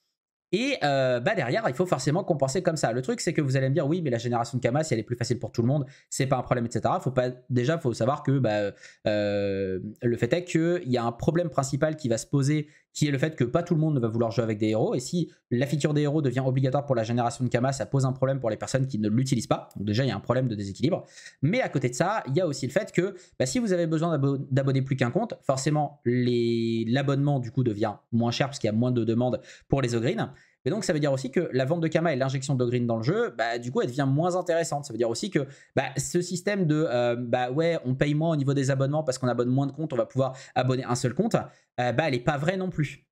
Et euh, bah derrière, il faut forcément compenser comme ça. Le truc, c'est que vous allez me dire, oui, mais la génération de Kama, si elle est plus facile pour tout le monde, c'est pas un problème, etc. Faut pas, déjà, faut savoir que bah, euh, le fait est qu'il y a un problème principal qui va se poser qui est le fait que pas tout le monde ne va vouloir jouer avec des héros. Et si la feature des héros devient obligatoire pour la génération de Kama, ça pose un problème pour les personnes qui ne l'utilisent pas. Donc déjà, il y a un problème de déséquilibre. Mais à côté de ça, il y a aussi le fait que bah, si vous avez besoin d'abonner plus qu'un compte, forcément, l'abonnement du coup devient moins cher parce qu'il y a moins de demandes pour les ogrines. Et donc, ça veut dire aussi que la vente de Kama et l'injection de Green dans le jeu, bah, du coup, elle devient moins intéressante. Ça veut dire aussi que bah, ce système de euh, bah ouais, on paye moins au niveau des abonnements parce qu'on abonne moins de comptes, on va pouvoir abonner un seul compte, euh, bah, elle n'est pas vraie non plus.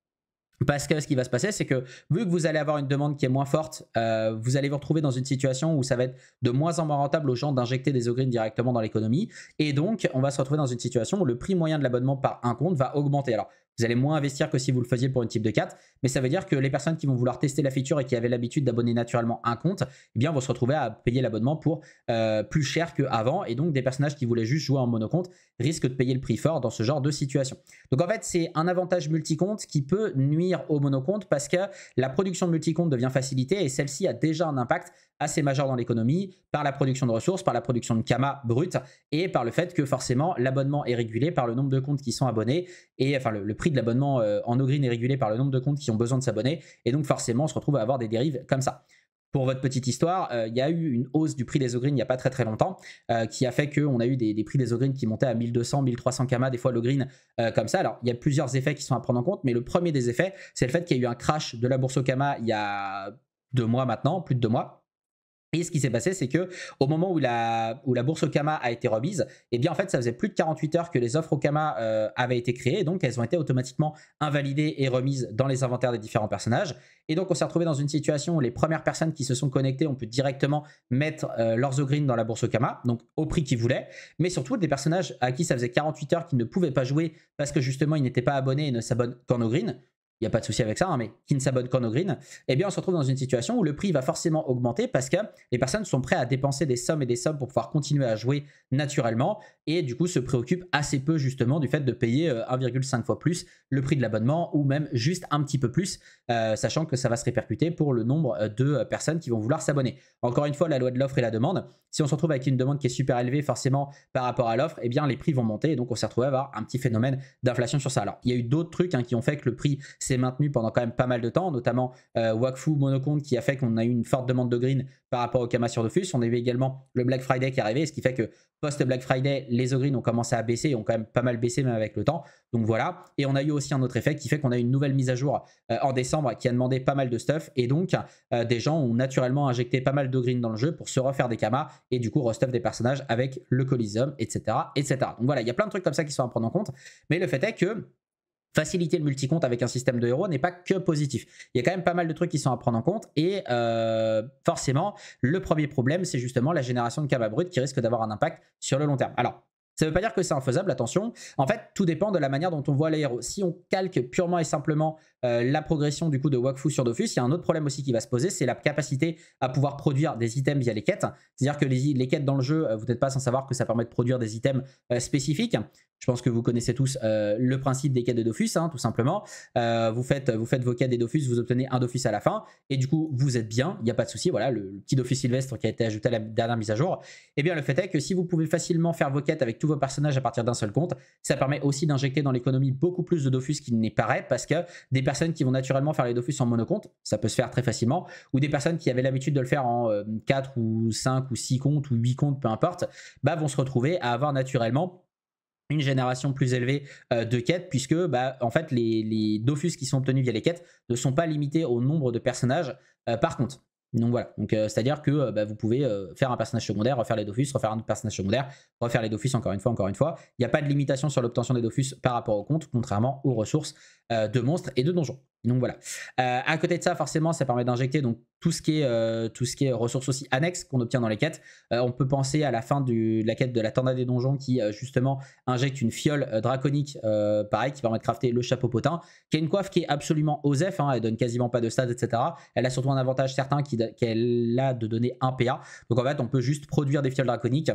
Parce que ce qui va se passer, c'est que vu que vous allez avoir une demande qui est moins forte, euh, vous allez vous retrouver dans une situation où ça va être de moins en moins rentable aux gens d'injecter des ogreens directement dans l'économie. Et donc, on va se retrouver dans une situation où le prix moyen de l'abonnement par un compte va augmenter. Alors, vous allez moins investir que si vous le faisiez pour une type de 4, mais ça veut dire que les personnes qui vont vouloir tester la feature et qui avaient l'habitude d'abonner naturellement un compte, eh bien, vont se retrouver à payer l'abonnement pour euh, plus cher qu'avant, et donc des personnages qui voulaient juste jouer en monocompte risquent de payer le prix fort dans ce genre de situation. Donc en fait, c'est un avantage multicompte qui peut nuire au monocompte parce que la production de multicompte devient facilitée et celle-ci a déjà un impact assez majeur dans l'économie par la production de ressources, par la production de Kama brut et par le fait que forcément l'abonnement est régulé par le nombre de comptes qui sont abonnés et enfin le, prix de l'abonnement euh, en no est régulé par le nombre de comptes qui ont besoin de s'abonner et donc forcément on se retrouve à avoir des dérives comme ça. Pour votre petite histoire, euh, il y a eu une hausse du prix des ogreen il n'y a pas très très longtemps, euh, qui a fait qu'on a eu des, prix des ogreen qui montaient à 1200, 1300 kama, des fois le green comme ça. Alors il y a plusieurs effets qui sont à prendre en compte, mais le premier des effets, c'est le fait qu'il y a eu un crash de la bourse au kama il y a deux mois maintenant, plus de deux mois et ce qui s'est passé, c'est que au moment où la, où la bourse Okama a été remise, eh bien en fait, ça faisait plus de 48 heures que les offres Okama euh, avaient été créées, donc elles ont été automatiquement invalidées et remises dans les inventaires des différents personnages. Et donc on s'est retrouvé dans une situation où les premières personnes qui se sont connectées ont pu directement mettre euh, leurs green dans la bourse Okama, donc au prix qu'ils voulaient, mais surtout des personnages à qui ça faisait 48 heures qu'ils ne pouvaient pas jouer parce que justement ils n'étaient pas abonnés et ne s'abonnent qu'en green il n'y a pas de souci avec ça, hein, mais qui ne s'abonne qu'en au green, eh bien on se retrouve dans une situation où le prix va forcément augmenter parce que les personnes sont prêtes à dépenser des sommes et des sommes pour pouvoir continuer à jouer naturellement et du coup se préoccupent assez peu justement du fait de payer 1,5 euh, fois plus le prix de l'abonnement ou même juste un petit peu plus, euh, sachant que ça va se répercuter pour le nombre euh, de personnes qui vont vouloir s'abonner. Encore une fois, la loi de l'offre et la demande, si on se retrouve avec une demande qui est super élevée forcément par rapport à l'offre, eh bien les prix vont monter et donc on s'est retrouvé à avoir un petit phénomène d'inflation sur ça. Alors il y a eu d'autres trucs hein, qui ont fait que le prix s'est maintenu pendant quand même pas mal de temps, notamment euh, Wakfu Monocompte qui a fait qu'on a eu une forte demande de green par rapport aux Kama sur Dofus. On a avait également le Black Friday qui est arrivé, ce qui fait que post-Black Friday, les green ont commencé à baisser et ont quand même pas mal baissé même avec le temps. Donc voilà. Et on a eu aussi un autre effet qui fait qu'on a eu une nouvelle mise à jour euh, en décembre qui a demandé pas mal de stuff. Et donc, euh, des gens ont naturellement injecté pas mal de green dans le jeu pour se refaire des Kamas et du coup restuff des personnages avec le Coliseum, etc. etc. Donc voilà, il y a plein de trucs comme ça qui sont à prendre en compte. Mais le fait est que faciliter le multicompte avec un système de héros n'est pas que positif. Il y a quand même pas mal de trucs qui sont à prendre en compte et euh, forcément, le premier problème, c'est justement la génération de cabas brutes qui risque d'avoir un impact sur le long terme. Alors, ça ne veut pas dire que c'est infaisable, attention. En fait, tout dépend de la manière dont on voit les héros. Si on calque purement et simplement euh, la progression du coup de Wakfu sur Dofus, il y a un autre problème aussi qui va se poser, c'est la capacité à pouvoir produire des items via les quêtes. C'est-à-dire que les, les, quêtes dans le jeu, euh, vous n'êtes pas sans savoir que ça permet de produire des items euh, spécifiques. Je pense que vous connaissez tous le principe des quêtes de Dofus, hein, tout simplement. vous, faites, vous faites vos quêtes des Dofus, vous obtenez un Dofus à la fin, et du coup, vous êtes bien, il n'y a pas de souci. Voilà, le, petit Dofus Sylvestre qui a été ajouté à la dernière mise à jour. Eh bien, le fait est que si vous pouvez facilement faire vos quêtes avec tous vos personnages à partir d'un seul compte, ça permet aussi d'injecter dans l'économie beaucoup plus de Dofus qu'il n'y paraît, parce que des personnes qui vont naturellement faire les Dofus en monocompte, ça peut se faire très facilement, ou des personnes qui avaient l'habitude de le faire en 4 euh, ou 5 ou 6 comptes ou 8 comptes, peu importe, bah, vont se retrouver à avoir naturellement une génération plus élevée euh, de quêtes, puisque bah, en fait les, les, Dofus qui sont obtenus via les quêtes ne sont pas limités au nombre de personnages euh, par contre. Donc voilà, donc euh, c'est-à-dire que euh, bah, vous pouvez euh, faire un personnage secondaire, refaire les Dofus, refaire un personnage secondaire, refaire les Dofus encore une fois, encore une fois. Il n'y a pas de limitation sur l'obtention des Dofus par rapport au compte, contrairement aux ressources de monstres et de donjons. Donc voilà. Euh, à côté de ça, forcément, ça permet d'injecter donc tout ce qui est euh, tout ce qui est ressources aussi annexes qu'on obtient dans les quêtes. Euh, on peut penser à la fin de la quête de la tenda des donjons qui justement injecte une fiole draconique, pareil, qui permet de crafter le chapeau potin, qui est une coiffe qui est absolument OZF, hein, elle donne quasiment pas de stade, etc. Elle a surtout un avantage certain qu'elle a de donner un PA. Donc en fait, on peut juste produire des fioles draconiques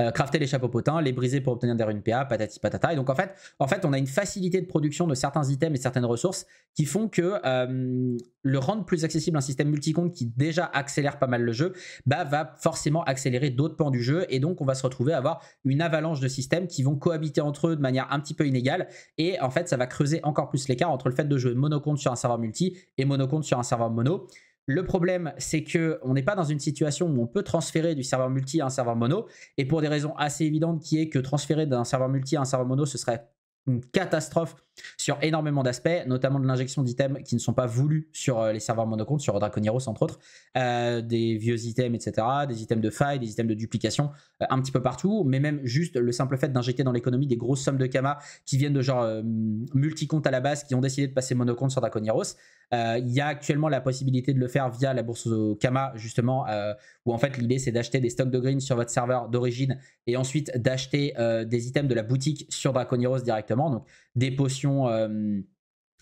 euh, crafter les chapeaux potins, les briser pour obtenir des runes PA, patati patata. Et donc en fait, en fait, on a une facilité de production de certains items et certaines ressources qui font que euh, le rendre plus accessible un système multicompte qui déjà accélère pas mal le jeu, bah va forcément accélérer d'autres pans du jeu et donc on va se retrouver à avoir une avalanche de systèmes qui vont cohabiter entre eux de manière un petit peu inégale et en fait ça va creuser encore plus l'écart entre le fait de jouer mono-compte sur un serveur multi et mono-compte sur un serveur mono. Le problème, c'est que on n'est pas dans une situation où on peut transférer du serveur multi à un serveur mono, et pour des raisons assez évidentes, qui est que transférer d'un serveur multi à un serveur mono, ce serait une catastrophe sur énormément d'aspects, notamment de l'injection d'items qui ne sont pas voulus sur euh, les serveurs monocomptes, sur Draconiros entre autres, euh, des vieux items, etc., des items de faille, des items de duplication, euh, un petit peu partout, mais même juste le simple fait d'injecter dans l'économie des grosses sommes de Kama qui viennent de genre multi-comptes à la base, qui ont décidé de passer monocompte sur Draconiros, euh, il y a actuellement la possibilité de le faire via la bourse Kama, justement, euh, où en fait l'idée c'est d'acheter des stocks de green sur votre serveur d'origine et ensuite d'acheter euh, des items de la boutique sur Draconiros directement, donc des potions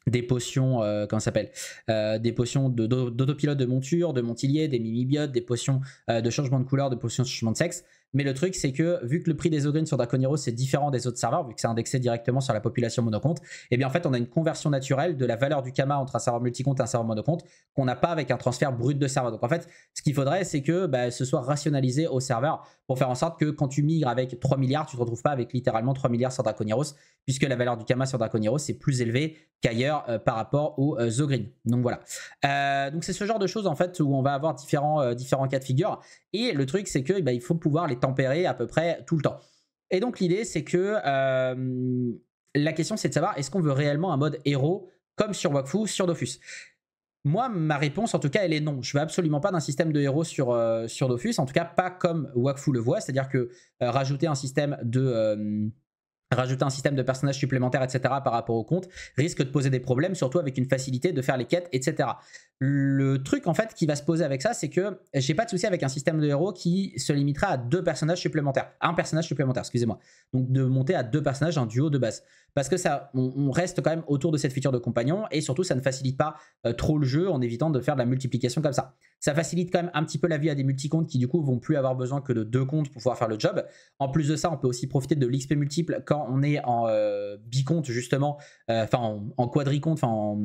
des potions, s'appelle Des potions d'autopilote de, monture, de montilier, des mimibiotes, des potions de changement de couleur, de potions de changement de sexe. Mais le truc, c'est que vu que le prix des ogreens sur Draconiros est c'est différent des autres serveurs, vu que c'est indexé directement sur la population monocompte, eh bien en fait, on a une conversion naturelle de la valeur du Kama entre un serveur multicompte et un serveur monocompte qu'on n'a pas avec un transfert brut de serveur. Donc en fait, ce qu'il faudrait, c'est que bah, ce soit rationalisé au serveur pour faire en sorte que quand tu migres avec 3 milliards, tu te retrouves pas avec littéralement 3 milliards sur Draconiros puisque la valeur du Kama sur Draconiros c'est plus élevé qu'ailleurs euh, par rapport aux euh, Donc voilà. Euh, donc c'est ce genre de choses en fait où on va avoir différents, euh, différents cas de figure. Et le truc, c'est que bah, il faut pouvoir les tempérer à peu près tout le temps. Et donc l'idée, c'est que euh, la question, c'est de savoir est-ce qu'on veut réellement un mode héros comme sur Wakfu, sur Dofus moi, ma réponse, en tout cas, elle est non. Je veux absolument pas d'un système de héros sur, euh, sur Dofus, en tout cas pas comme Wakfu le voit, c'est-à-dire que euh, rajouter un système de, rajouter un système de personnages supplémentaires, etc. par rapport au compte, risque de poser des problèmes, surtout avec une facilité de faire les quêtes, etc. Le truc en fait qui va se poser avec ça, c'est que j'ai pas de souci avec un système de héros qui se limitera à deux personnages supplémentaires, un personnage supplémentaire, excusez-moi. Donc de monter à deux personnages, un duo de base parce que ça, on, reste quand même autour de cette feature de compagnon et surtout ça ne facilite pas euh, trop le jeu en évitant de faire de la multiplication comme ça. Ça facilite quand même un petit peu la vie à des multicomptes qui du coup vont plus avoir besoin que de deux comptes pour pouvoir faire le job. En plus de ça, on peut aussi profiter de l'XP multiple quand on est en bi euh, bicompte justement, euh, enfin en, en quadricompte, enfin en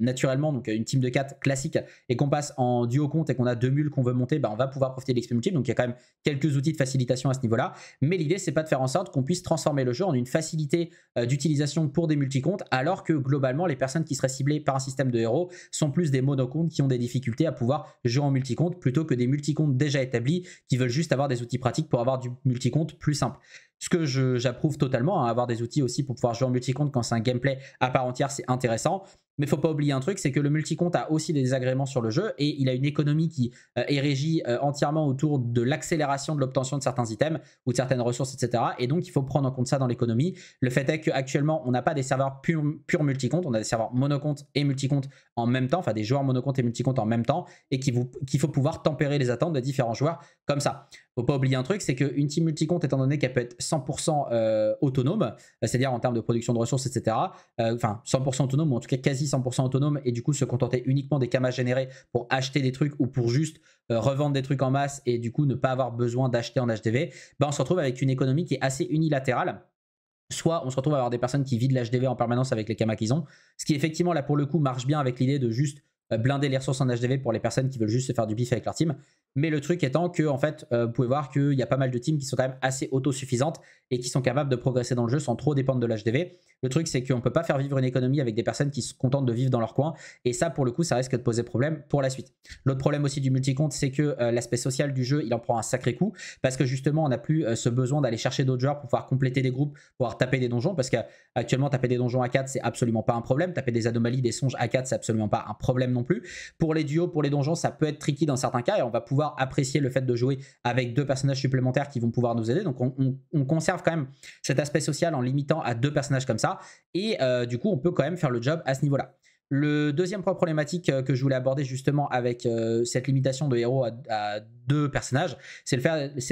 naturellement, donc une team de 4 classique, et qu'on passe en duo compte et qu'on a deux mules qu'on veut monter, bah, on va pouvoir profiter de l'expérience multiple. Donc il y a quand même quelques outils de facilitation à ce niveau-là. Mais l'idée, c'est pas de faire en sorte qu'on puisse transformer le jeu en une facilité euh, d'utilisation pour des multicomptes, alors que globalement, les personnes qui seraient ciblées par un système de héros sont plus des monocomptes qui ont des difficultés à pouvoir jouer en compte plutôt que des multicomptes déjà établis qui veulent juste avoir des outils pratiques pour avoir du multicompte plus simple. Ce que j'approuve totalement, hein, avoir des outils aussi pour pouvoir jouer en compte quand c'est un gameplay à part entière, c'est intéressant. Mais faut pas oublier un truc, c'est que le multicompte a aussi des agréments sur le jeu et il a une économie qui euh, est régie euh, entièrement autour de l'accélération de l'obtention de certains items ou de certaines ressources, etc. Et donc il faut prendre en compte ça dans l'économie. Le fait est qu'actuellement on n'a pas des serveurs purs pur multicompte, on a des serveurs monocompte et multicompte en même temps, enfin des joueurs monocompte et multicompte en même temps et qu'il faut pouvoir tempérer les attentes des différents joueurs comme ça. Faut pas oublier un truc, c'est qu'une team multicompte, étant donné qu'elle peut être 100% euh, autonome, c'est-à-dire en termes de production de ressources, etc., enfin 100% autonome ou en tout cas quasi 100% autonome et du coup se contenter uniquement des camas générés pour acheter des trucs ou pour juste euh, revendre des trucs en masse et du coup ne pas avoir besoin d'acheter en HDV, bah ben, on se retrouve avec une économie qui est assez unilatérale. Soit on se retrouve à avoir des personnes qui vident l'HDV en permanence avec les camas qu'ils ont, ce qui effectivement là pour le coup marche bien avec l'idée de juste euh, blinder les ressources en HDV pour les personnes qui veulent juste se faire du biff avec leur team. Mais le truc étant que, en fait, euh, vous pouvez voir qu'il y a pas mal de teams qui sont quand même assez autosuffisantes et qui sont capables de progresser dans le jeu sans trop dépendre de l'HDV. Le truc, c'est qu'on ne peut pas faire vivre une économie avec des personnes qui se contentent de vivre dans leur coin. Et ça, pour le coup, ça risque de poser problème pour la suite. L'autre problème aussi du multicompte, c'est que euh, l'aspect social du jeu, il en prend un sacré coup parce que justement, on n'a plus euh, ce besoin d'aller chercher d'autres joueurs pour pouvoir compléter des groupes, pour pouvoir taper des donjons. Parce qu'actuellement, taper des donjons à 4, c'est absolument pas un problème. Taper des anomalies, des songes à 4, c'est absolument pas un problème non plus. Pour les duos, pour les donjons, ça peut être tricky dans certains cas et on va pouvoir apprécier le fait de jouer avec deux personnages supplémentaires qui vont pouvoir nous aider. Donc on, conserve quand même cet aspect social en limitant à deux personnages comme ça. Et euh, du coup, on peut quand même faire le job à ce niveau-là. Le deuxième point problématique euh, que je voulais aborder justement avec euh, cette limitation de héros à, deux personnages, c'est le,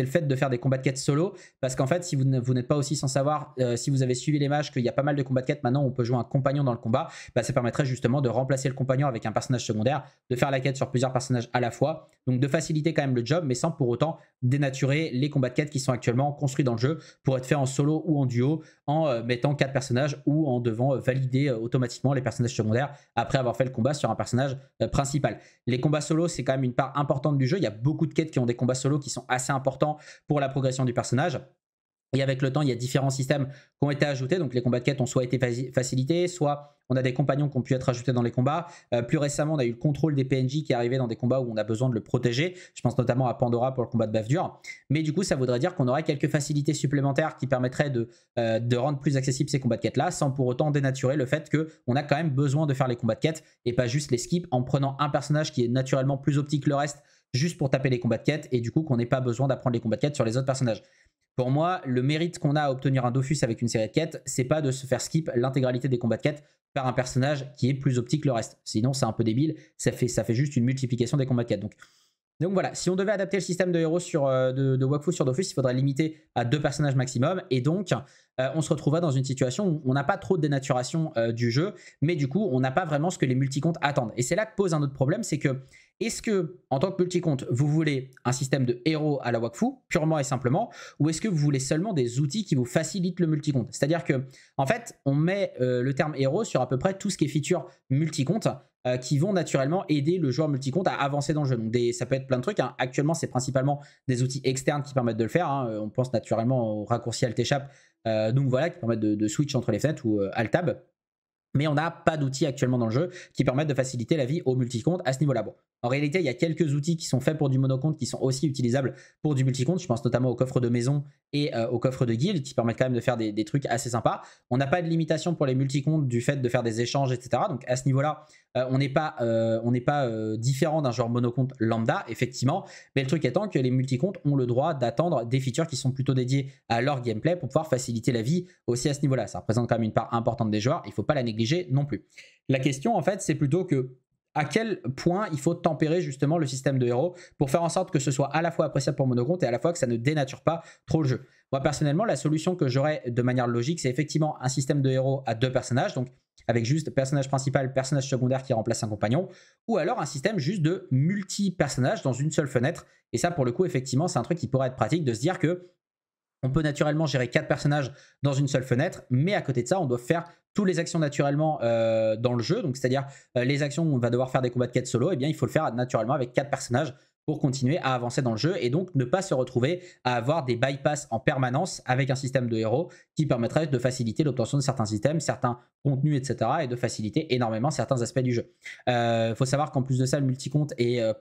fait, de faire des combats de quête solo. Parce qu'en fait, si vous, n'êtes pas aussi sans savoir, euh, si vous avez suivi les matchs, qu'il y a pas mal de combats de quête, maintenant on peut jouer un compagnon dans le combat, bah, ça permettrait justement de remplacer le compagnon avec un personnage secondaire, de faire la quête sur plusieurs personnages à la fois. Donc de faciliter quand même le job, mais sans pour autant dénaturer les combats de quête qui sont actuellement construits dans le jeu pour être faits en solo ou en duo, en mettant quatre personnages ou en devant valider automatiquement les personnages secondaires après avoir fait le combat sur un personnage euh, principal. Les combats solo, c'est quand même une part importante du jeu. Il y a beaucoup de quêtes qui ont des combats solo qui sont assez importants pour la progression du personnage. Et avec le temps, il y a différents systèmes qui ont été ajoutés. Donc les combats de quêtes ont soit été facilités, soit on a des compagnons qui ont pu être ajoutés dans les combats. Euh, plus récemment, on a eu le contrôle des PNJ qui est arrivé dans des combats où on a besoin de le protéger. Je pense notamment à Pandora pour le combat de dur. Mais du coup, ça voudrait dire qu'on aurait quelques facilités supplémentaires qui permettraient de, euh, de rendre plus accessibles ces combats de quêtes-là, sans pour autant dénaturer le fait qu'on a quand même besoin de faire les combats de quêtes et pas juste les skips en prenant un personnage qui est naturellement plus optique que le reste juste pour taper les combats de quêtes et du coup qu'on n'ait pas besoin d'apprendre les combats de quêtes sur les autres personnages. Pour moi, le mérite qu'on a à obtenir un Dofus avec une série de quêtes, c'est pas de se faire skip l'intégralité des combats de quêtes par un personnage qui est plus optique que le reste. Sinon, c'est un peu débile, ça fait, ça fait juste une multiplication des combats de quêtes. Donc, donc voilà, si on devait adapter le système de héros sur, euh, de, de Wakfu sur Dofus, il faudrait limiter à deux personnages maximum. Et donc, euh, on se retrouvera dans une situation où on n'a pas trop de dénaturation euh, du jeu, mais du coup, on n'a pas vraiment ce que les multicomptes attendent. Et c'est là que pose un autre problème, c'est que est-ce que, en tant que multicompte, vous voulez un système de héros à la Wakfu, purement et simplement, ou est-ce que vous voulez seulement des outils qui vous facilitent le multicompte C'est-à-dire que, en fait, on met le terme héros sur à peu près tout ce qui est feature multicompte, euh, qui vont naturellement aider le joueur multicompte à avancer dans le jeu. Donc des, ça peut être plein de trucs. Hein. Actuellement, c'est principalement des outils externes qui permettent de le faire. Hein. Euh, on pense naturellement au raccourci Alt euh, donc voilà, qui permettent de, switch entre les fenêtres ou Alt Tab. Mais on n'a pas d'outils actuellement dans le jeu qui permettent de faciliter la vie au multicompte à ce niveau-là. en réalité, il y a quelques outils qui sont faits pour du monocompte qui sont aussi utilisables pour du multicompte. Je pense notamment au coffre de maison et euh, au coffre de guild qui permettent quand même de faire des, trucs assez sympas. On n'a pas de limitation pour les multicomptes du fait de faire des échanges, etc. Donc à ce niveau-là, euh, on n'est pas, euh, pas différent d'un joueur monocompte lambda, effectivement. Mais le truc étant que les multicomptes ont le droit d'attendre des features qui sont plutôt dédiées à leur gameplay pour pouvoir faciliter la vie aussi à ce niveau-là. Ça représente quand même une part importante des joueurs, il ne faut pas la négliger non plus. La question, en fait, c'est plutôt que à quel point il faut tempérer justement le système de héros pour faire en sorte que ce soit à la fois appréciable pour monocompte et à la fois que ça ne dénature pas trop le jeu. Moi personnellement, la solution que j'aurais de manière logique, c'est effectivement un système de héros à deux personnages, donc avec juste personnage principal, personnage secondaire qui remplace un compagnon, ou alors un système juste de multi-personnages dans une seule fenêtre. Et ça, pour le coup, effectivement, c'est un truc qui pourrait être pratique de se dire que on peut naturellement gérer quatre personnages dans une seule fenêtre, mais à côté de ça, on doit faire toutes les actions naturellement euh, dans le jeu. Donc, c'est-à-dire euh, les actions où on va devoir faire des combats de quête solo, et eh bien, il faut le faire naturellement avec quatre personnages pour continuer à avancer dans le jeu et donc ne pas se retrouver à avoir des bypass en permanence avec un système de héros qui permettrait de faciliter l'obtention de certains items, certains contenus, etc. et de faciliter énormément certains aspects du jeu. Il euh, faut savoir qu'en plus de ça, le multicompte est, euh,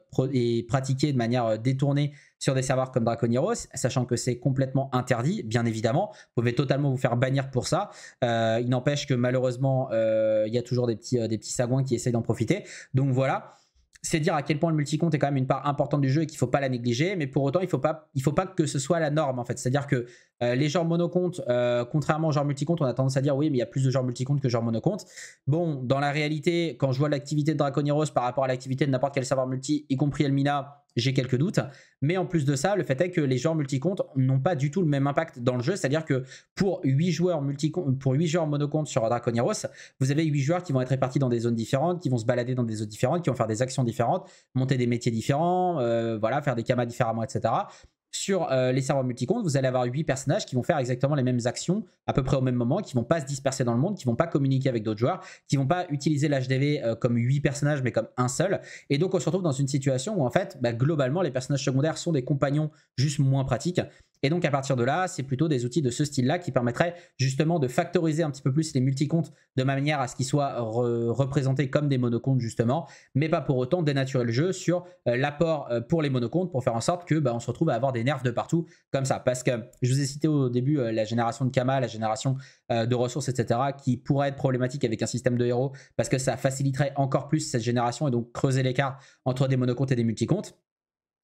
pratiqué de manière euh, détournée sur des serveurs comme Draconiros, sachant que c'est complètement interdit, bien évidemment. Vous pouvez totalement vous faire bannir pour ça. il n'empêche que malheureusement, il y a toujours des petits, des petits sagouins qui essayent d'en profiter. Donc voilà c'est dire à quel point le multi-compte est quand même une part importante du jeu et qu'il ne faut pas la négliger, mais pour autant, il ne faut, pas, faut pas que ce soit la norme, en fait. C'est-à-dire que euh, les genres monocomptes, compte euh, contrairement aux genres multicomptes, on a tendance à dire oui, mais il y a plus de genres multicomptes que genres monocomptes. Bon, dans la réalité, quand je vois l'activité de Draconiros par rapport à l'activité de n'importe quel serveur multi, y compris Elmina, j'ai quelques doutes. Mais en plus de ça, le fait est que les joueurs multicomptes n'ont pas du tout le même impact dans le jeu. C'est-à-dire que pour 8 joueurs, multi joueurs monocomptes sur Draconiros, vous avez 8 joueurs qui vont être répartis dans des zones différentes, qui vont se balader dans des zones différentes, qui vont faire des actions différentes, monter des métiers différents, euh, voilà, faire des camas différemment, etc sur euh, les serveurs multicomptes, vous allez avoir 8 personnages qui vont faire exactement les mêmes actions à peu près au même moment, qui vont pas se disperser dans le monde, qui vont pas communiquer avec d'autres joueurs, qui vont pas utiliser l'HDV euh, comme 8 personnages mais comme un seul. Et donc on se retrouve dans une situation où en fait, bah, globalement, les personnages secondaires sont des compagnons juste moins pratiques et donc à partir de là, c'est plutôt des outils de ce style-là qui permettraient justement de factoriser un petit peu plus les multicomptes de manière à ce qu'ils soient représentés comme des monocomptes justement, mais pas pour autant dénaturer le jeu sur euh, l'apport euh, pour les monocomptes pour faire en sorte que bah, on se retrouve à avoir des nerfs de partout comme ça. Parce que je vous ai cité au début euh, la génération de Kama, la génération de ressources, etc., qui pourrait être problématique avec un système de héros parce que ça faciliterait encore plus cette génération et donc creuser l'écart entre des monocomptes et des multicomptes.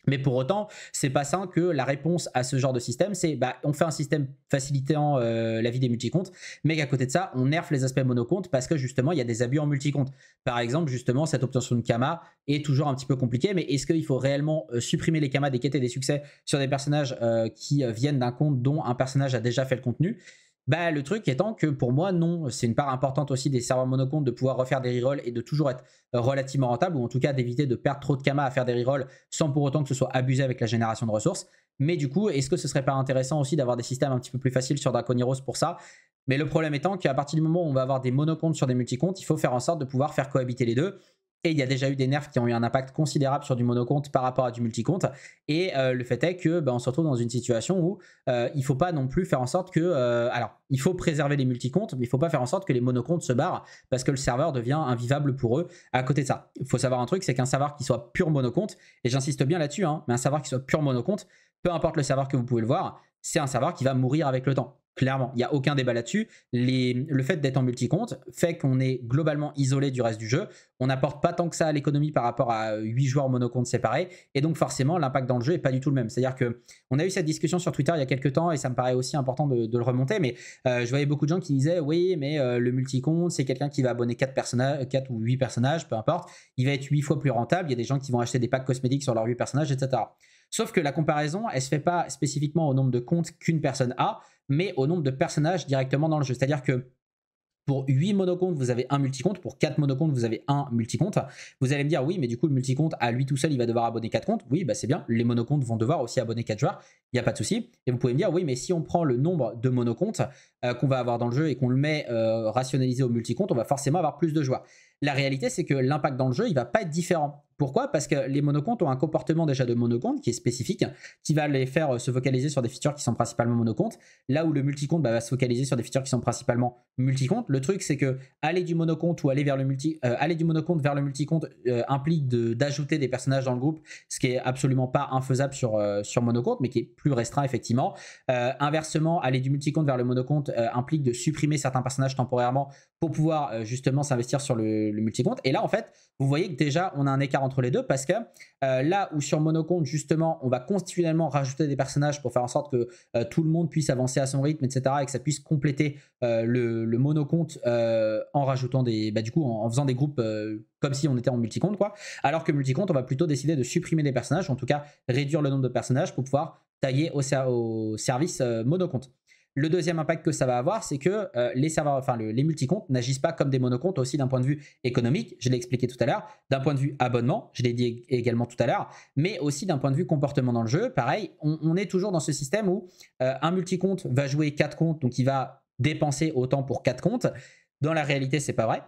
Mais pour autant, c'est pas simple que la réponse à ce genre de système, c'est bah, on fait un système facilitant euh, la vie des multicomptes, mais qu'à côté de ça, on nerfe les aspects monocomptes parce que justement, il y a des abus en multicontes. Par exemple, justement, cette obtention de Kama est toujours un petit peu compliquée, mais est-ce qu'il faut réellement euh, supprimer les camas des quêtes et des succès sur des personnages euh, qui viennent d'un compte dont un personnage a déjà fait le contenu bah, le truc étant que pour moi, non, c'est une part importante aussi des serveurs monocomptes de pouvoir refaire des rerolls et de toujours être relativement rentable, ou en tout cas d'éviter de perdre trop de kama à faire des rerolls sans pour autant que ce soit abusé avec la génération de ressources. Mais du coup, est-ce que ce serait pas intéressant aussi d'avoir des systèmes un petit peu plus faciles sur Draconiros pour ça Mais le problème étant qu'à partir du moment où on va avoir des monocomptes sur des multicomptes, il faut faire en sorte de pouvoir faire cohabiter les deux. Et il y a déjà eu des nerfs qui ont eu un impact considérable sur du monocompte par rapport à du multicompte. Et euh, le fait est que bah, on se retrouve dans une situation où euh, il ne faut pas non plus faire en sorte que. Euh, alors, il faut préserver les multicomptes, mais il ne faut pas faire en sorte que les monocomptes se barrent parce que le serveur devient invivable pour eux. À côté de ça, il faut savoir un truc c'est qu'un serveur qui soit pur monocompte, et j'insiste bien là-dessus, hein, mais un serveur qui soit pur monocompte, peu importe le serveur que vous pouvez le voir, c'est un serveur qui va mourir avec le temps. Clairement, il n'y a aucun débat là-dessus. le fait d'être en multi fait qu'on est globalement isolé du reste du jeu. On n'apporte pas tant que ça à l'économie par rapport à 8 joueurs monocomptes séparés. Et donc forcément, l'impact dans le jeu n'est pas du tout le même. C'est-à-dire que on a eu cette discussion sur Twitter il y a quelques temps et ça me paraît aussi important de, le remonter. Mais euh, je voyais beaucoup de gens qui disaient oui, mais euh, le multi c'est quelqu'un qui va abonner quatre personnages, 4 ou 8 personnages, peu importe. Il va être 8 fois plus rentable. Il y a des gens qui vont acheter des packs cosmétiques sur leurs 8 personnages, etc. Sauf que la comparaison, elle se fait pas spécifiquement au nombre de comptes qu'une personne a, mais au nombre de personnages directement dans le jeu. C'est-à-dire que pour 8 monocomptes, vous avez un multicompte. Pour 4 monocomptes, vous avez un multicompte. Vous allez me dire, oui, mais du coup, le multicompte, à lui tout seul, il va devoir abonner 4 comptes. Oui, bah, c'est bien. Les monocomptes vont devoir aussi abonner 4 joueurs. Il n'y a pas de souci. Et vous pouvez me dire, oui, mais si on prend le nombre de monocomptes euh, qu'on va avoir dans le jeu et qu'on le met euh, rationalisé au multicompte, on va forcément avoir plus de joueurs. La réalité, c'est que l'impact dans le jeu, il va pas être différent. Pourquoi Parce que les monocomptes ont un comportement déjà de monocontes qui est spécifique, qui va les faire euh, se focaliser sur des features qui sont principalement monocomptes, là où le multicompte bah, va se focaliser sur des features qui sont principalement multicomptes. Le truc, c'est que aller du monocompte ou aller vers le multi, euh, aller du monoconte vers le multicompte euh, implique d'ajouter des personnages dans le groupe, ce qui est absolument pas infaisable sur, sur mais qui est plus restreint effectivement. inversement, aller du multicompte vers le monocompte implique de supprimer certains personnages temporairement pour pouvoir euh, justement s'investir sur le, le multicompte. Et là, en fait, vous voyez que déjà, on a un écart entre les deux parce que euh, là où sur monocompte, justement, on va continuellement rajouter des personnages pour faire en sorte que euh, tout le monde puisse avancer à son rythme, etc. et que ça puisse compléter le, monocompte en rajoutant des. Bah, du coup, en, faisant des groupes comme si on était en multicompte, quoi. Alors que multicompte, on va plutôt décider de supprimer des personnages, en tout cas réduire le nombre de personnages pour pouvoir tailler au, au service monocompte. Le deuxième impact que ça va avoir, c'est que euh, les serveurs, enfin multicomptes n'agissent pas comme des monocomptes aussi d'un point de vue économique, je l'ai expliqué tout à l'heure, d'un point de vue abonnement, je l'ai dit également tout à l'heure, mais aussi d'un point de vue comportement dans le jeu. Pareil, on, est toujours dans ce système où un euh, un multicompte va jouer quatre comptes, donc il va dépenser autant pour quatre comptes. Dans la réalité, c'est pas vrai.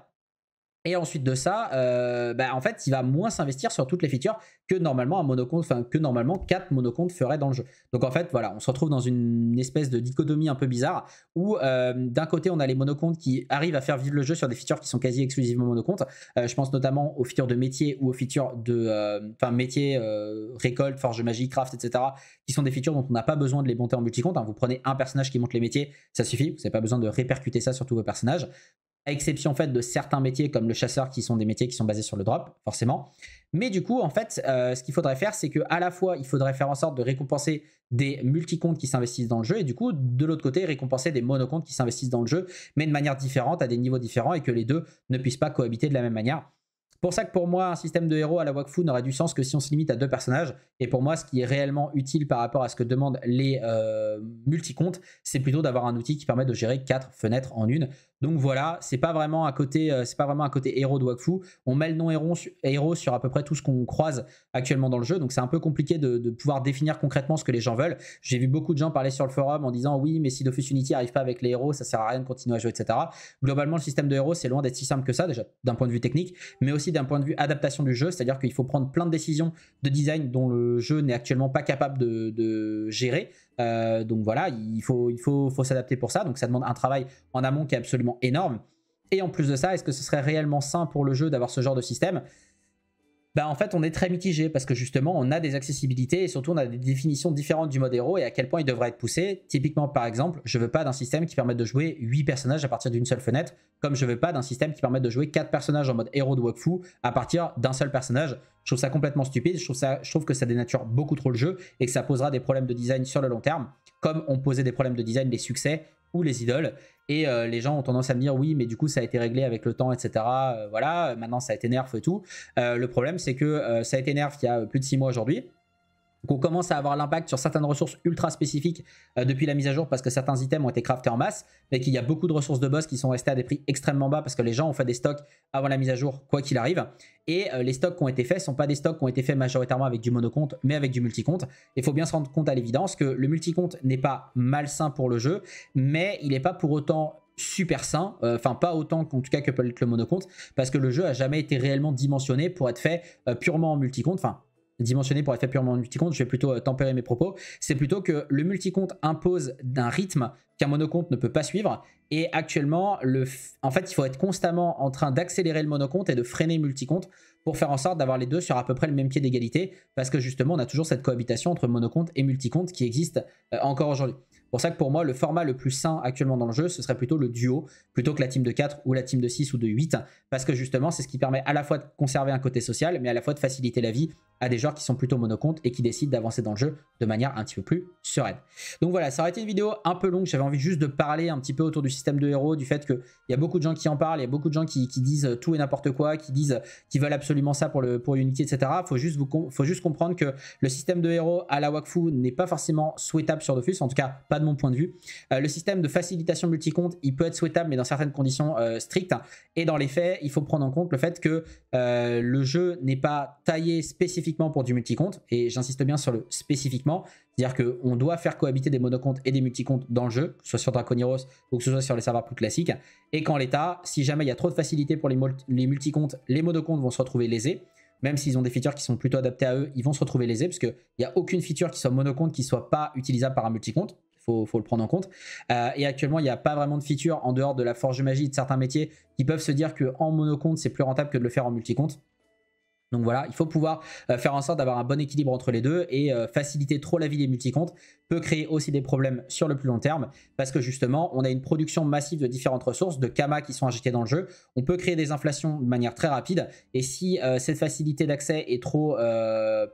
Et ensuite de ça, euh, bah, en fait, il va moins s'investir sur toutes les features que normalement un enfin que normalement quatre monocomptes feraient dans le jeu. Donc en fait, voilà, on se retrouve dans une espèce de dichotomie un peu bizarre où euh, d'un côté on a les monocomptes qui arrivent à faire vivre le jeu sur des features qui sont quasi exclusivement monocomptes. Euh, je pense notamment aux features de métier ou aux features de, enfin métier, récolte, forge magie, craft, etc. qui sont des features dont on n'a pas besoin de les monter en multicompte. Hein. Vous prenez un personnage qui monte les métiers, ça suffit. Vous n'avez pas besoin de répercuter ça sur tous vos personnages à exception en fait de certains métiers comme le chasseur qui sont des métiers qui sont basés sur le drop forcément mais du coup en fait euh, ce qu'il faudrait faire c'est que à la fois il faudrait faire en sorte de récompenser des multicomptes qui s'investissent dans le jeu et du coup de l'autre côté récompenser des monocomptes qui s'investissent dans le jeu mais de manière différente à des niveaux différents et que les deux ne puissent pas cohabiter de la même manière pour ça que pour moi, un système de héros à la Wakfu n'aurait du sens que si on se limite à deux personnages. Et pour moi, ce qui est réellement utile par rapport à ce que demandent les multicontes euh, multicomptes, c'est plutôt d'avoir un outil qui permet de gérer quatre fenêtres en une. Donc voilà, c'est pas vraiment à côté, euh, c'est pas vraiment à côté héros de Wakfu. On met le nom héros, sur à peu près tout ce qu'on croise actuellement dans le jeu, donc c'est un peu compliqué de, pouvoir définir concrètement ce que les gens veulent. J'ai vu beaucoup de gens parler sur le forum en disant oui, mais si Dofus Unity arrive pas avec les héros, ça sert à rien de continuer à jouer, etc. Globalement, le système de héros c'est loin d'être si simple que ça déjà d'un point de vue technique, mais aussi d'un point de vue adaptation du jeu, c'est-à-dire qu'il faut prendre plein de décisions de design dont le jeu n'est actuellement pas capable de gérer euh, donc voilà, il faut, il faut, faut s'adapter pour ça. Donc ça demande un travail en amont qui est absolument énorme. Et en plus de ça, est-ce que ce serait réellement sain pour le jeu d'avoir ce genre de système bah, en fait on est très mitigé parce que justement on a des accessibilités et surtout on a des définitions différentes du mode héros et à quel point il devrait être poussé. Typiquement par exemple, je veux pas d'un système qui permette de jouer 8 personnages à partir d'une seule fenêtre, comme je veux pas d'un système qui permette de jouer 4 personnages en mode héros de Wakfu à partir d'un seul personnage. Je trouve ça complètement stupide, je trouve, ça, je trouve que ça dénature beaucoup trop le jeu et que ça posera des problèmes de design sur le long terme comme on posait des problèmes de design, les succès ou les idoles. Et euh, les gens ont tendance à me dire oui, mais du coup ça a été réglé avec le temps, etc. Euh, voilà, maintenant ça a été nerf et tout. Euh, le problème c'est que ça a été nerf il y a plus de six mois aujourd'hui. Donc on commence à avoir l'impact sur certaines ressources ultra spécifiques euh, depuis la mise à jour parce que certains items ont été craftés en masse, mais qu'il y a beaucoup de ressources de boss qui sont restées à des prix extrêmement bas parce que les gens ont fait des stocks avant la mise à jour, quoi qu'il arrive. Et euh, les stocks qui ont été faits ne sont pas des stocks qui ont été faits majoritairement avec du monocompte, mais avec du multicompte. Il faut bien se rendre compte à l'évidence que le multicompte n'est pas malsain pour le jeu, mais il n'est pas pour autant super sain, euh, enfin pas autant en tout cas que peut être le monocompte, parce que le jeu a jamais été réellement dimensionné pour être fait purement en multicompte, enfin dimensionné pour être fait purement multicompte, je vais plutôt euh, tempérer mes propos, c'est plutôt que le multicompte impose d'un rythme qu'un monocompte ne peut pas suivre. Et actuellement, le en fait, il faut être constamment en train d'accélérer le monocompte et de freiner le multicompte pour faire en sorte d'avoir les deux sur à peu près le même pied d'égalité, parce que justement, on a toujours cette cohabitation entre monocompte et multicompte qui existe euh, encore aujourd'hui pour ça que pour moi, le format le plus sain actuellement dans le jeu, ce serait plutôt le duo, plutôt que la team de 4 ou la team de 6 ou de 8, parce que justement, c'est ce qui permet à la fois de conserver un côté social, mais à la fois de faciliter la vie à des joueurs qui sont plutôt monocomptes et qui décident d'avancer dans le jeu de manière un petit peu plus sereine. Donc voilà, ça aurait été une vidéo un peu longue, j'avais envie juste de parler un petit peu autour du système de héros, du fait qu'il y a beaucoup de gens qui en parlent, il y a beaucoup de gens qui, disent tout et n'importe quoi, qui disent qu'ils veulent absolument ça pour, le, pour Unity, etc. Faut juste, vous, faut juste comprendre que le système de héros à la Wakfu n'est pas forcément souhaitable sur Dofus, en tout cas pas mon point de vue. Euh, le système de facilitation multicompte, il peut être souhaitable, mais dans certaines conditions euh, strictes. Et dans les faits, il faut prendre en compte le fait que euh, le jeu n'est pas taillé spécifiquement pour du multicompte, et j'insiste bien sur le spécifiquement, c'est-à-dire qu'on doit faire cohabiter des monocomptes et des multicomptes dans le jeu, que ce soit sur Draconiros ou que ce soit sur les serveurs plus classiques. Et qu'en l'état, si jamais il y a trop de facilité pour les, les multicomptes, les monocomptes vont se retrouver lésés. Même s'ils ont des features qui sont plutôt adaptées à eux, ils vont se retrouver lésés parce qu'il n'y a aucune feature qui soit monocompte qui soit pas utilisable par un multicompte faut, faut le prendre en compte. Euh, et actuellement, il n'y a pas vraiment de feature en dehors de la forge de magie de certains métiers qui peuvent se dire que qu'en compte, c'est plus rentable que de le faire en multicompte. Donc voilà, il faut pouvoir euh, faire en sorte d'avoir un bon équilibre entre les deux et euh, faciliter trop la vie des multicomptes peut créer aussi des problèmes sur le plus long terme parce que justement, on a une production massive de différentes ressources, de kamas qui sont injectées dans le jeu. On peut créer des inflations de manière très rapide et si euh, cette facilité d'accès est trop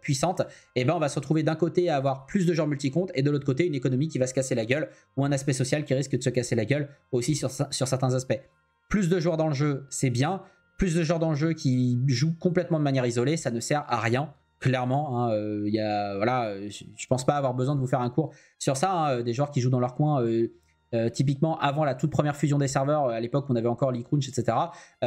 puissante, eh ben on va se retrouver d'un côté à avoir plus de gens multicomptes et de l'autre côté une économie qui va se casser la gueule ou un aspect social qui risque de se casser la gueule aussi sur, sur certains aspects. Plus de joueurs dans le jeu, c'est bien plus de joueurs dans le jeu qui jouent complètement de manière isolée, ça ne sert à rien. Clairement, il hein, ne euh, y a, voilà, je pense pas avoir besoin de vous faire un cours sur ça. Hein, euh, des joueurs qui jouent dans leur coin, euh, typiquement avant la toute première fusion des serveurs, à l'époque on avait encore les crunch, etc.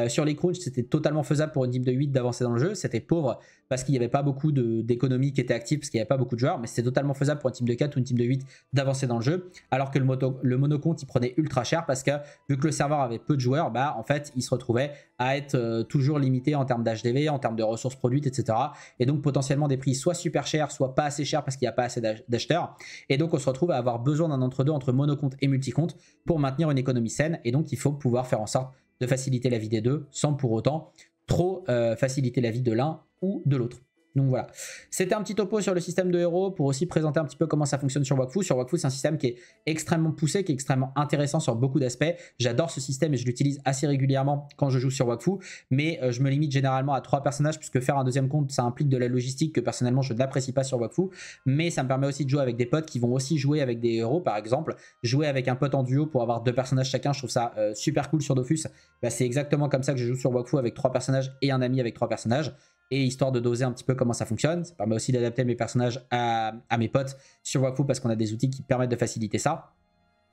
sur les crunch, c'était totalement faisable pour une team de 8 d'avancer dans le jeu. C'était pauvre parce qu'il n'y avait pas beaucoup d'économies qui étaient active parce qu'il n'y avait pas beaucoup de joueurs, mais c'était totalement faisable pour une team de 4 ou une team de 8 d'avancer dans le jeu. Alors que le, monocompte, il prenait ultra cher parce que vu que le serveur avait peu de joueurs, bah en fait, il se retrouvait à être euh, toujours limité en termes d'HDV, en termes de ressources produites, etc. Et donc potentiellement des prix soit super chers, soit pas assez chers parce qu'il n'y a pas assez d'acheteurs. Et donc on se retrouve à avoir besoin d'un entre-deux entre monocompte et multicompte pour maintenir une économie saine. Et donc il faut pouvoir faire en sorte de faciliter la vie des deux sans pour autant trop euh, faciliter la vie de l'un ou de l'autre. Donc voilà, c'était un petit topo sur le système de héros pour aussi présenter un petit peu comment ça fonctionne sur Wakfu. Sur Wakfu, c'est un système qui est extrêmement poussé, qui est extrêmement intéressant sur beaucoup d'aspects. J'adore ce système et je l'utilise assez régulièrement quand je joue sur Wakfu, mais euh, je me limite généralement à trois personnages puisque faire un deuxième compte, ça implique de la logistique que personnellement je n'apprécie pas sur Wakfu, mais ça me permet aussi de jouer avec des potes qui vont aussi jouer avec des héros par exemple. Jouer avec un pote en duo pour avoir deux personnages chacun, je trouve ça euh, super cool sur Dofus. Bah, c'est exactement comme ça que je joue sur Wakfu avec trois personnages et un ami avec trois personnages et histoire de doser un petit peu comment ça fonctionne. Ça permet aussi d'adapter mes personnages à, mes potes sur Waku parce qu'on a des outils qui permettent de faciliter ça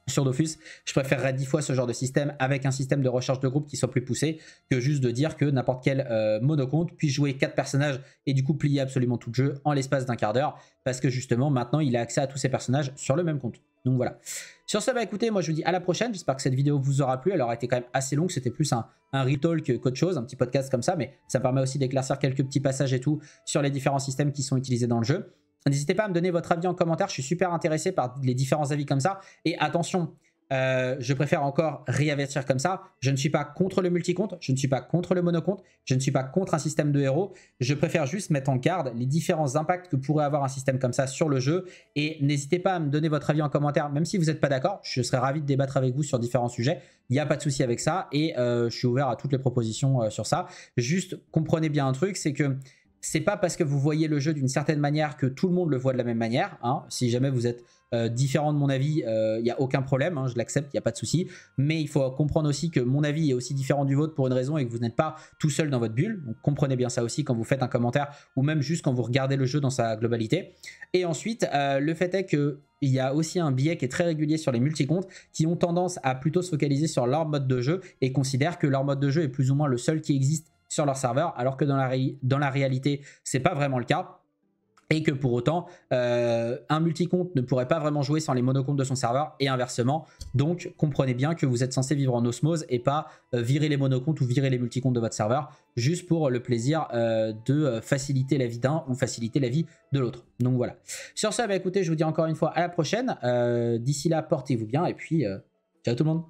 sur Dofus, je préférerais dix fois ce genre de système avec un système de recherche de groupe qui soit plus poussé que juste de dire que n'importe quel euh, monocompte puisse jouer quatre personnages et du coup plier absolument tout le jeu en l'espace d'un quart d'heure parce que justement maintenant il a accès à tous ces personnages sur le même compte. Donc voilà. Sur ce, bah écoutez, moi je vous dis à la prochaine. J'espère que cette vidéo vous aura plu. Elle aura été quand même assez longue. C'était plus un, un retalk qu'autre chose, un petit podcast comme ça, mais ça permet aussi d'éclaircir quelques petits passages et tout sur les différents systèmes qui sont utilisés dans le jeu. N'hésitez pas à me donner votre avis en commentaire. Je suis super intéressé par les différents avis comme ça. Et attention, euh, je préfère encore réavertir comme ça. Je ne suis pas contre le multicompte, je ne suis pas contre le monocompte, je ne suis pas contre un système de héros. Je préfère juste mettre en garde les différents impacts que pourrait avoir un système comme ça sur le jeu. Et n'hésitez pas à me donner votre avis en commentaire, même si vous n'êtes pas d'accord. Je serais ravi de débattre avec vous sur différents sujets. Il n'y a pas de souci avec ça. Et euh, je suis ouvert à toutes les propositions euh, sur ça. Juste comprenez bien un truc, c'est que c'est pas parce que vous voyez le jeu d'une certaine manière que tout le monde le voit de la même manière. Hein. Si jamais vous êtes euh, différent de mon avis, il euh, n'y a aucun problème, hein, je l'accepte, il n'y a pas de souci. Mais il faut comprendre aussi que mon avis est aussi différent du vôtre pour une raison et que vous n'êtes pas tout seul dans votre bulle. Donc comprenez bien ça aussi quand vous faites un commentaire ou même juste quand vous regardez le jeu dans sa globalité. Et ensuite, euh, le fait est qu'il y a aussi un biais qui est très régulier sur les multicomptes qui ont tendance à plutôt se focaliser sur leur mode de jeu et considèrent que leur mode de jeu est plus ou moins le seul qui existe sur leur serveur, alors que dans la, dans la réalité, c'est pas vraiment le cas. Et que pour autant, euh, un multicompte ne pourrait pas vraiment jouer sans les monocomptes de son serveur et inversement. Donc comprenez bien que vous êtes censé vivre en osmose et pas euh, virer les monocomptes ou virer les multicomptes de votre serveur juste pour le plaisir euh, de faciliter la vie d'un ou faciliter la vie de l'autre. Donc voilà. Sur ce, bah, écoutez, je vous dis encore une fois à la prochaine. D'ici là, portez-vous bien et puis ciao tout le monde.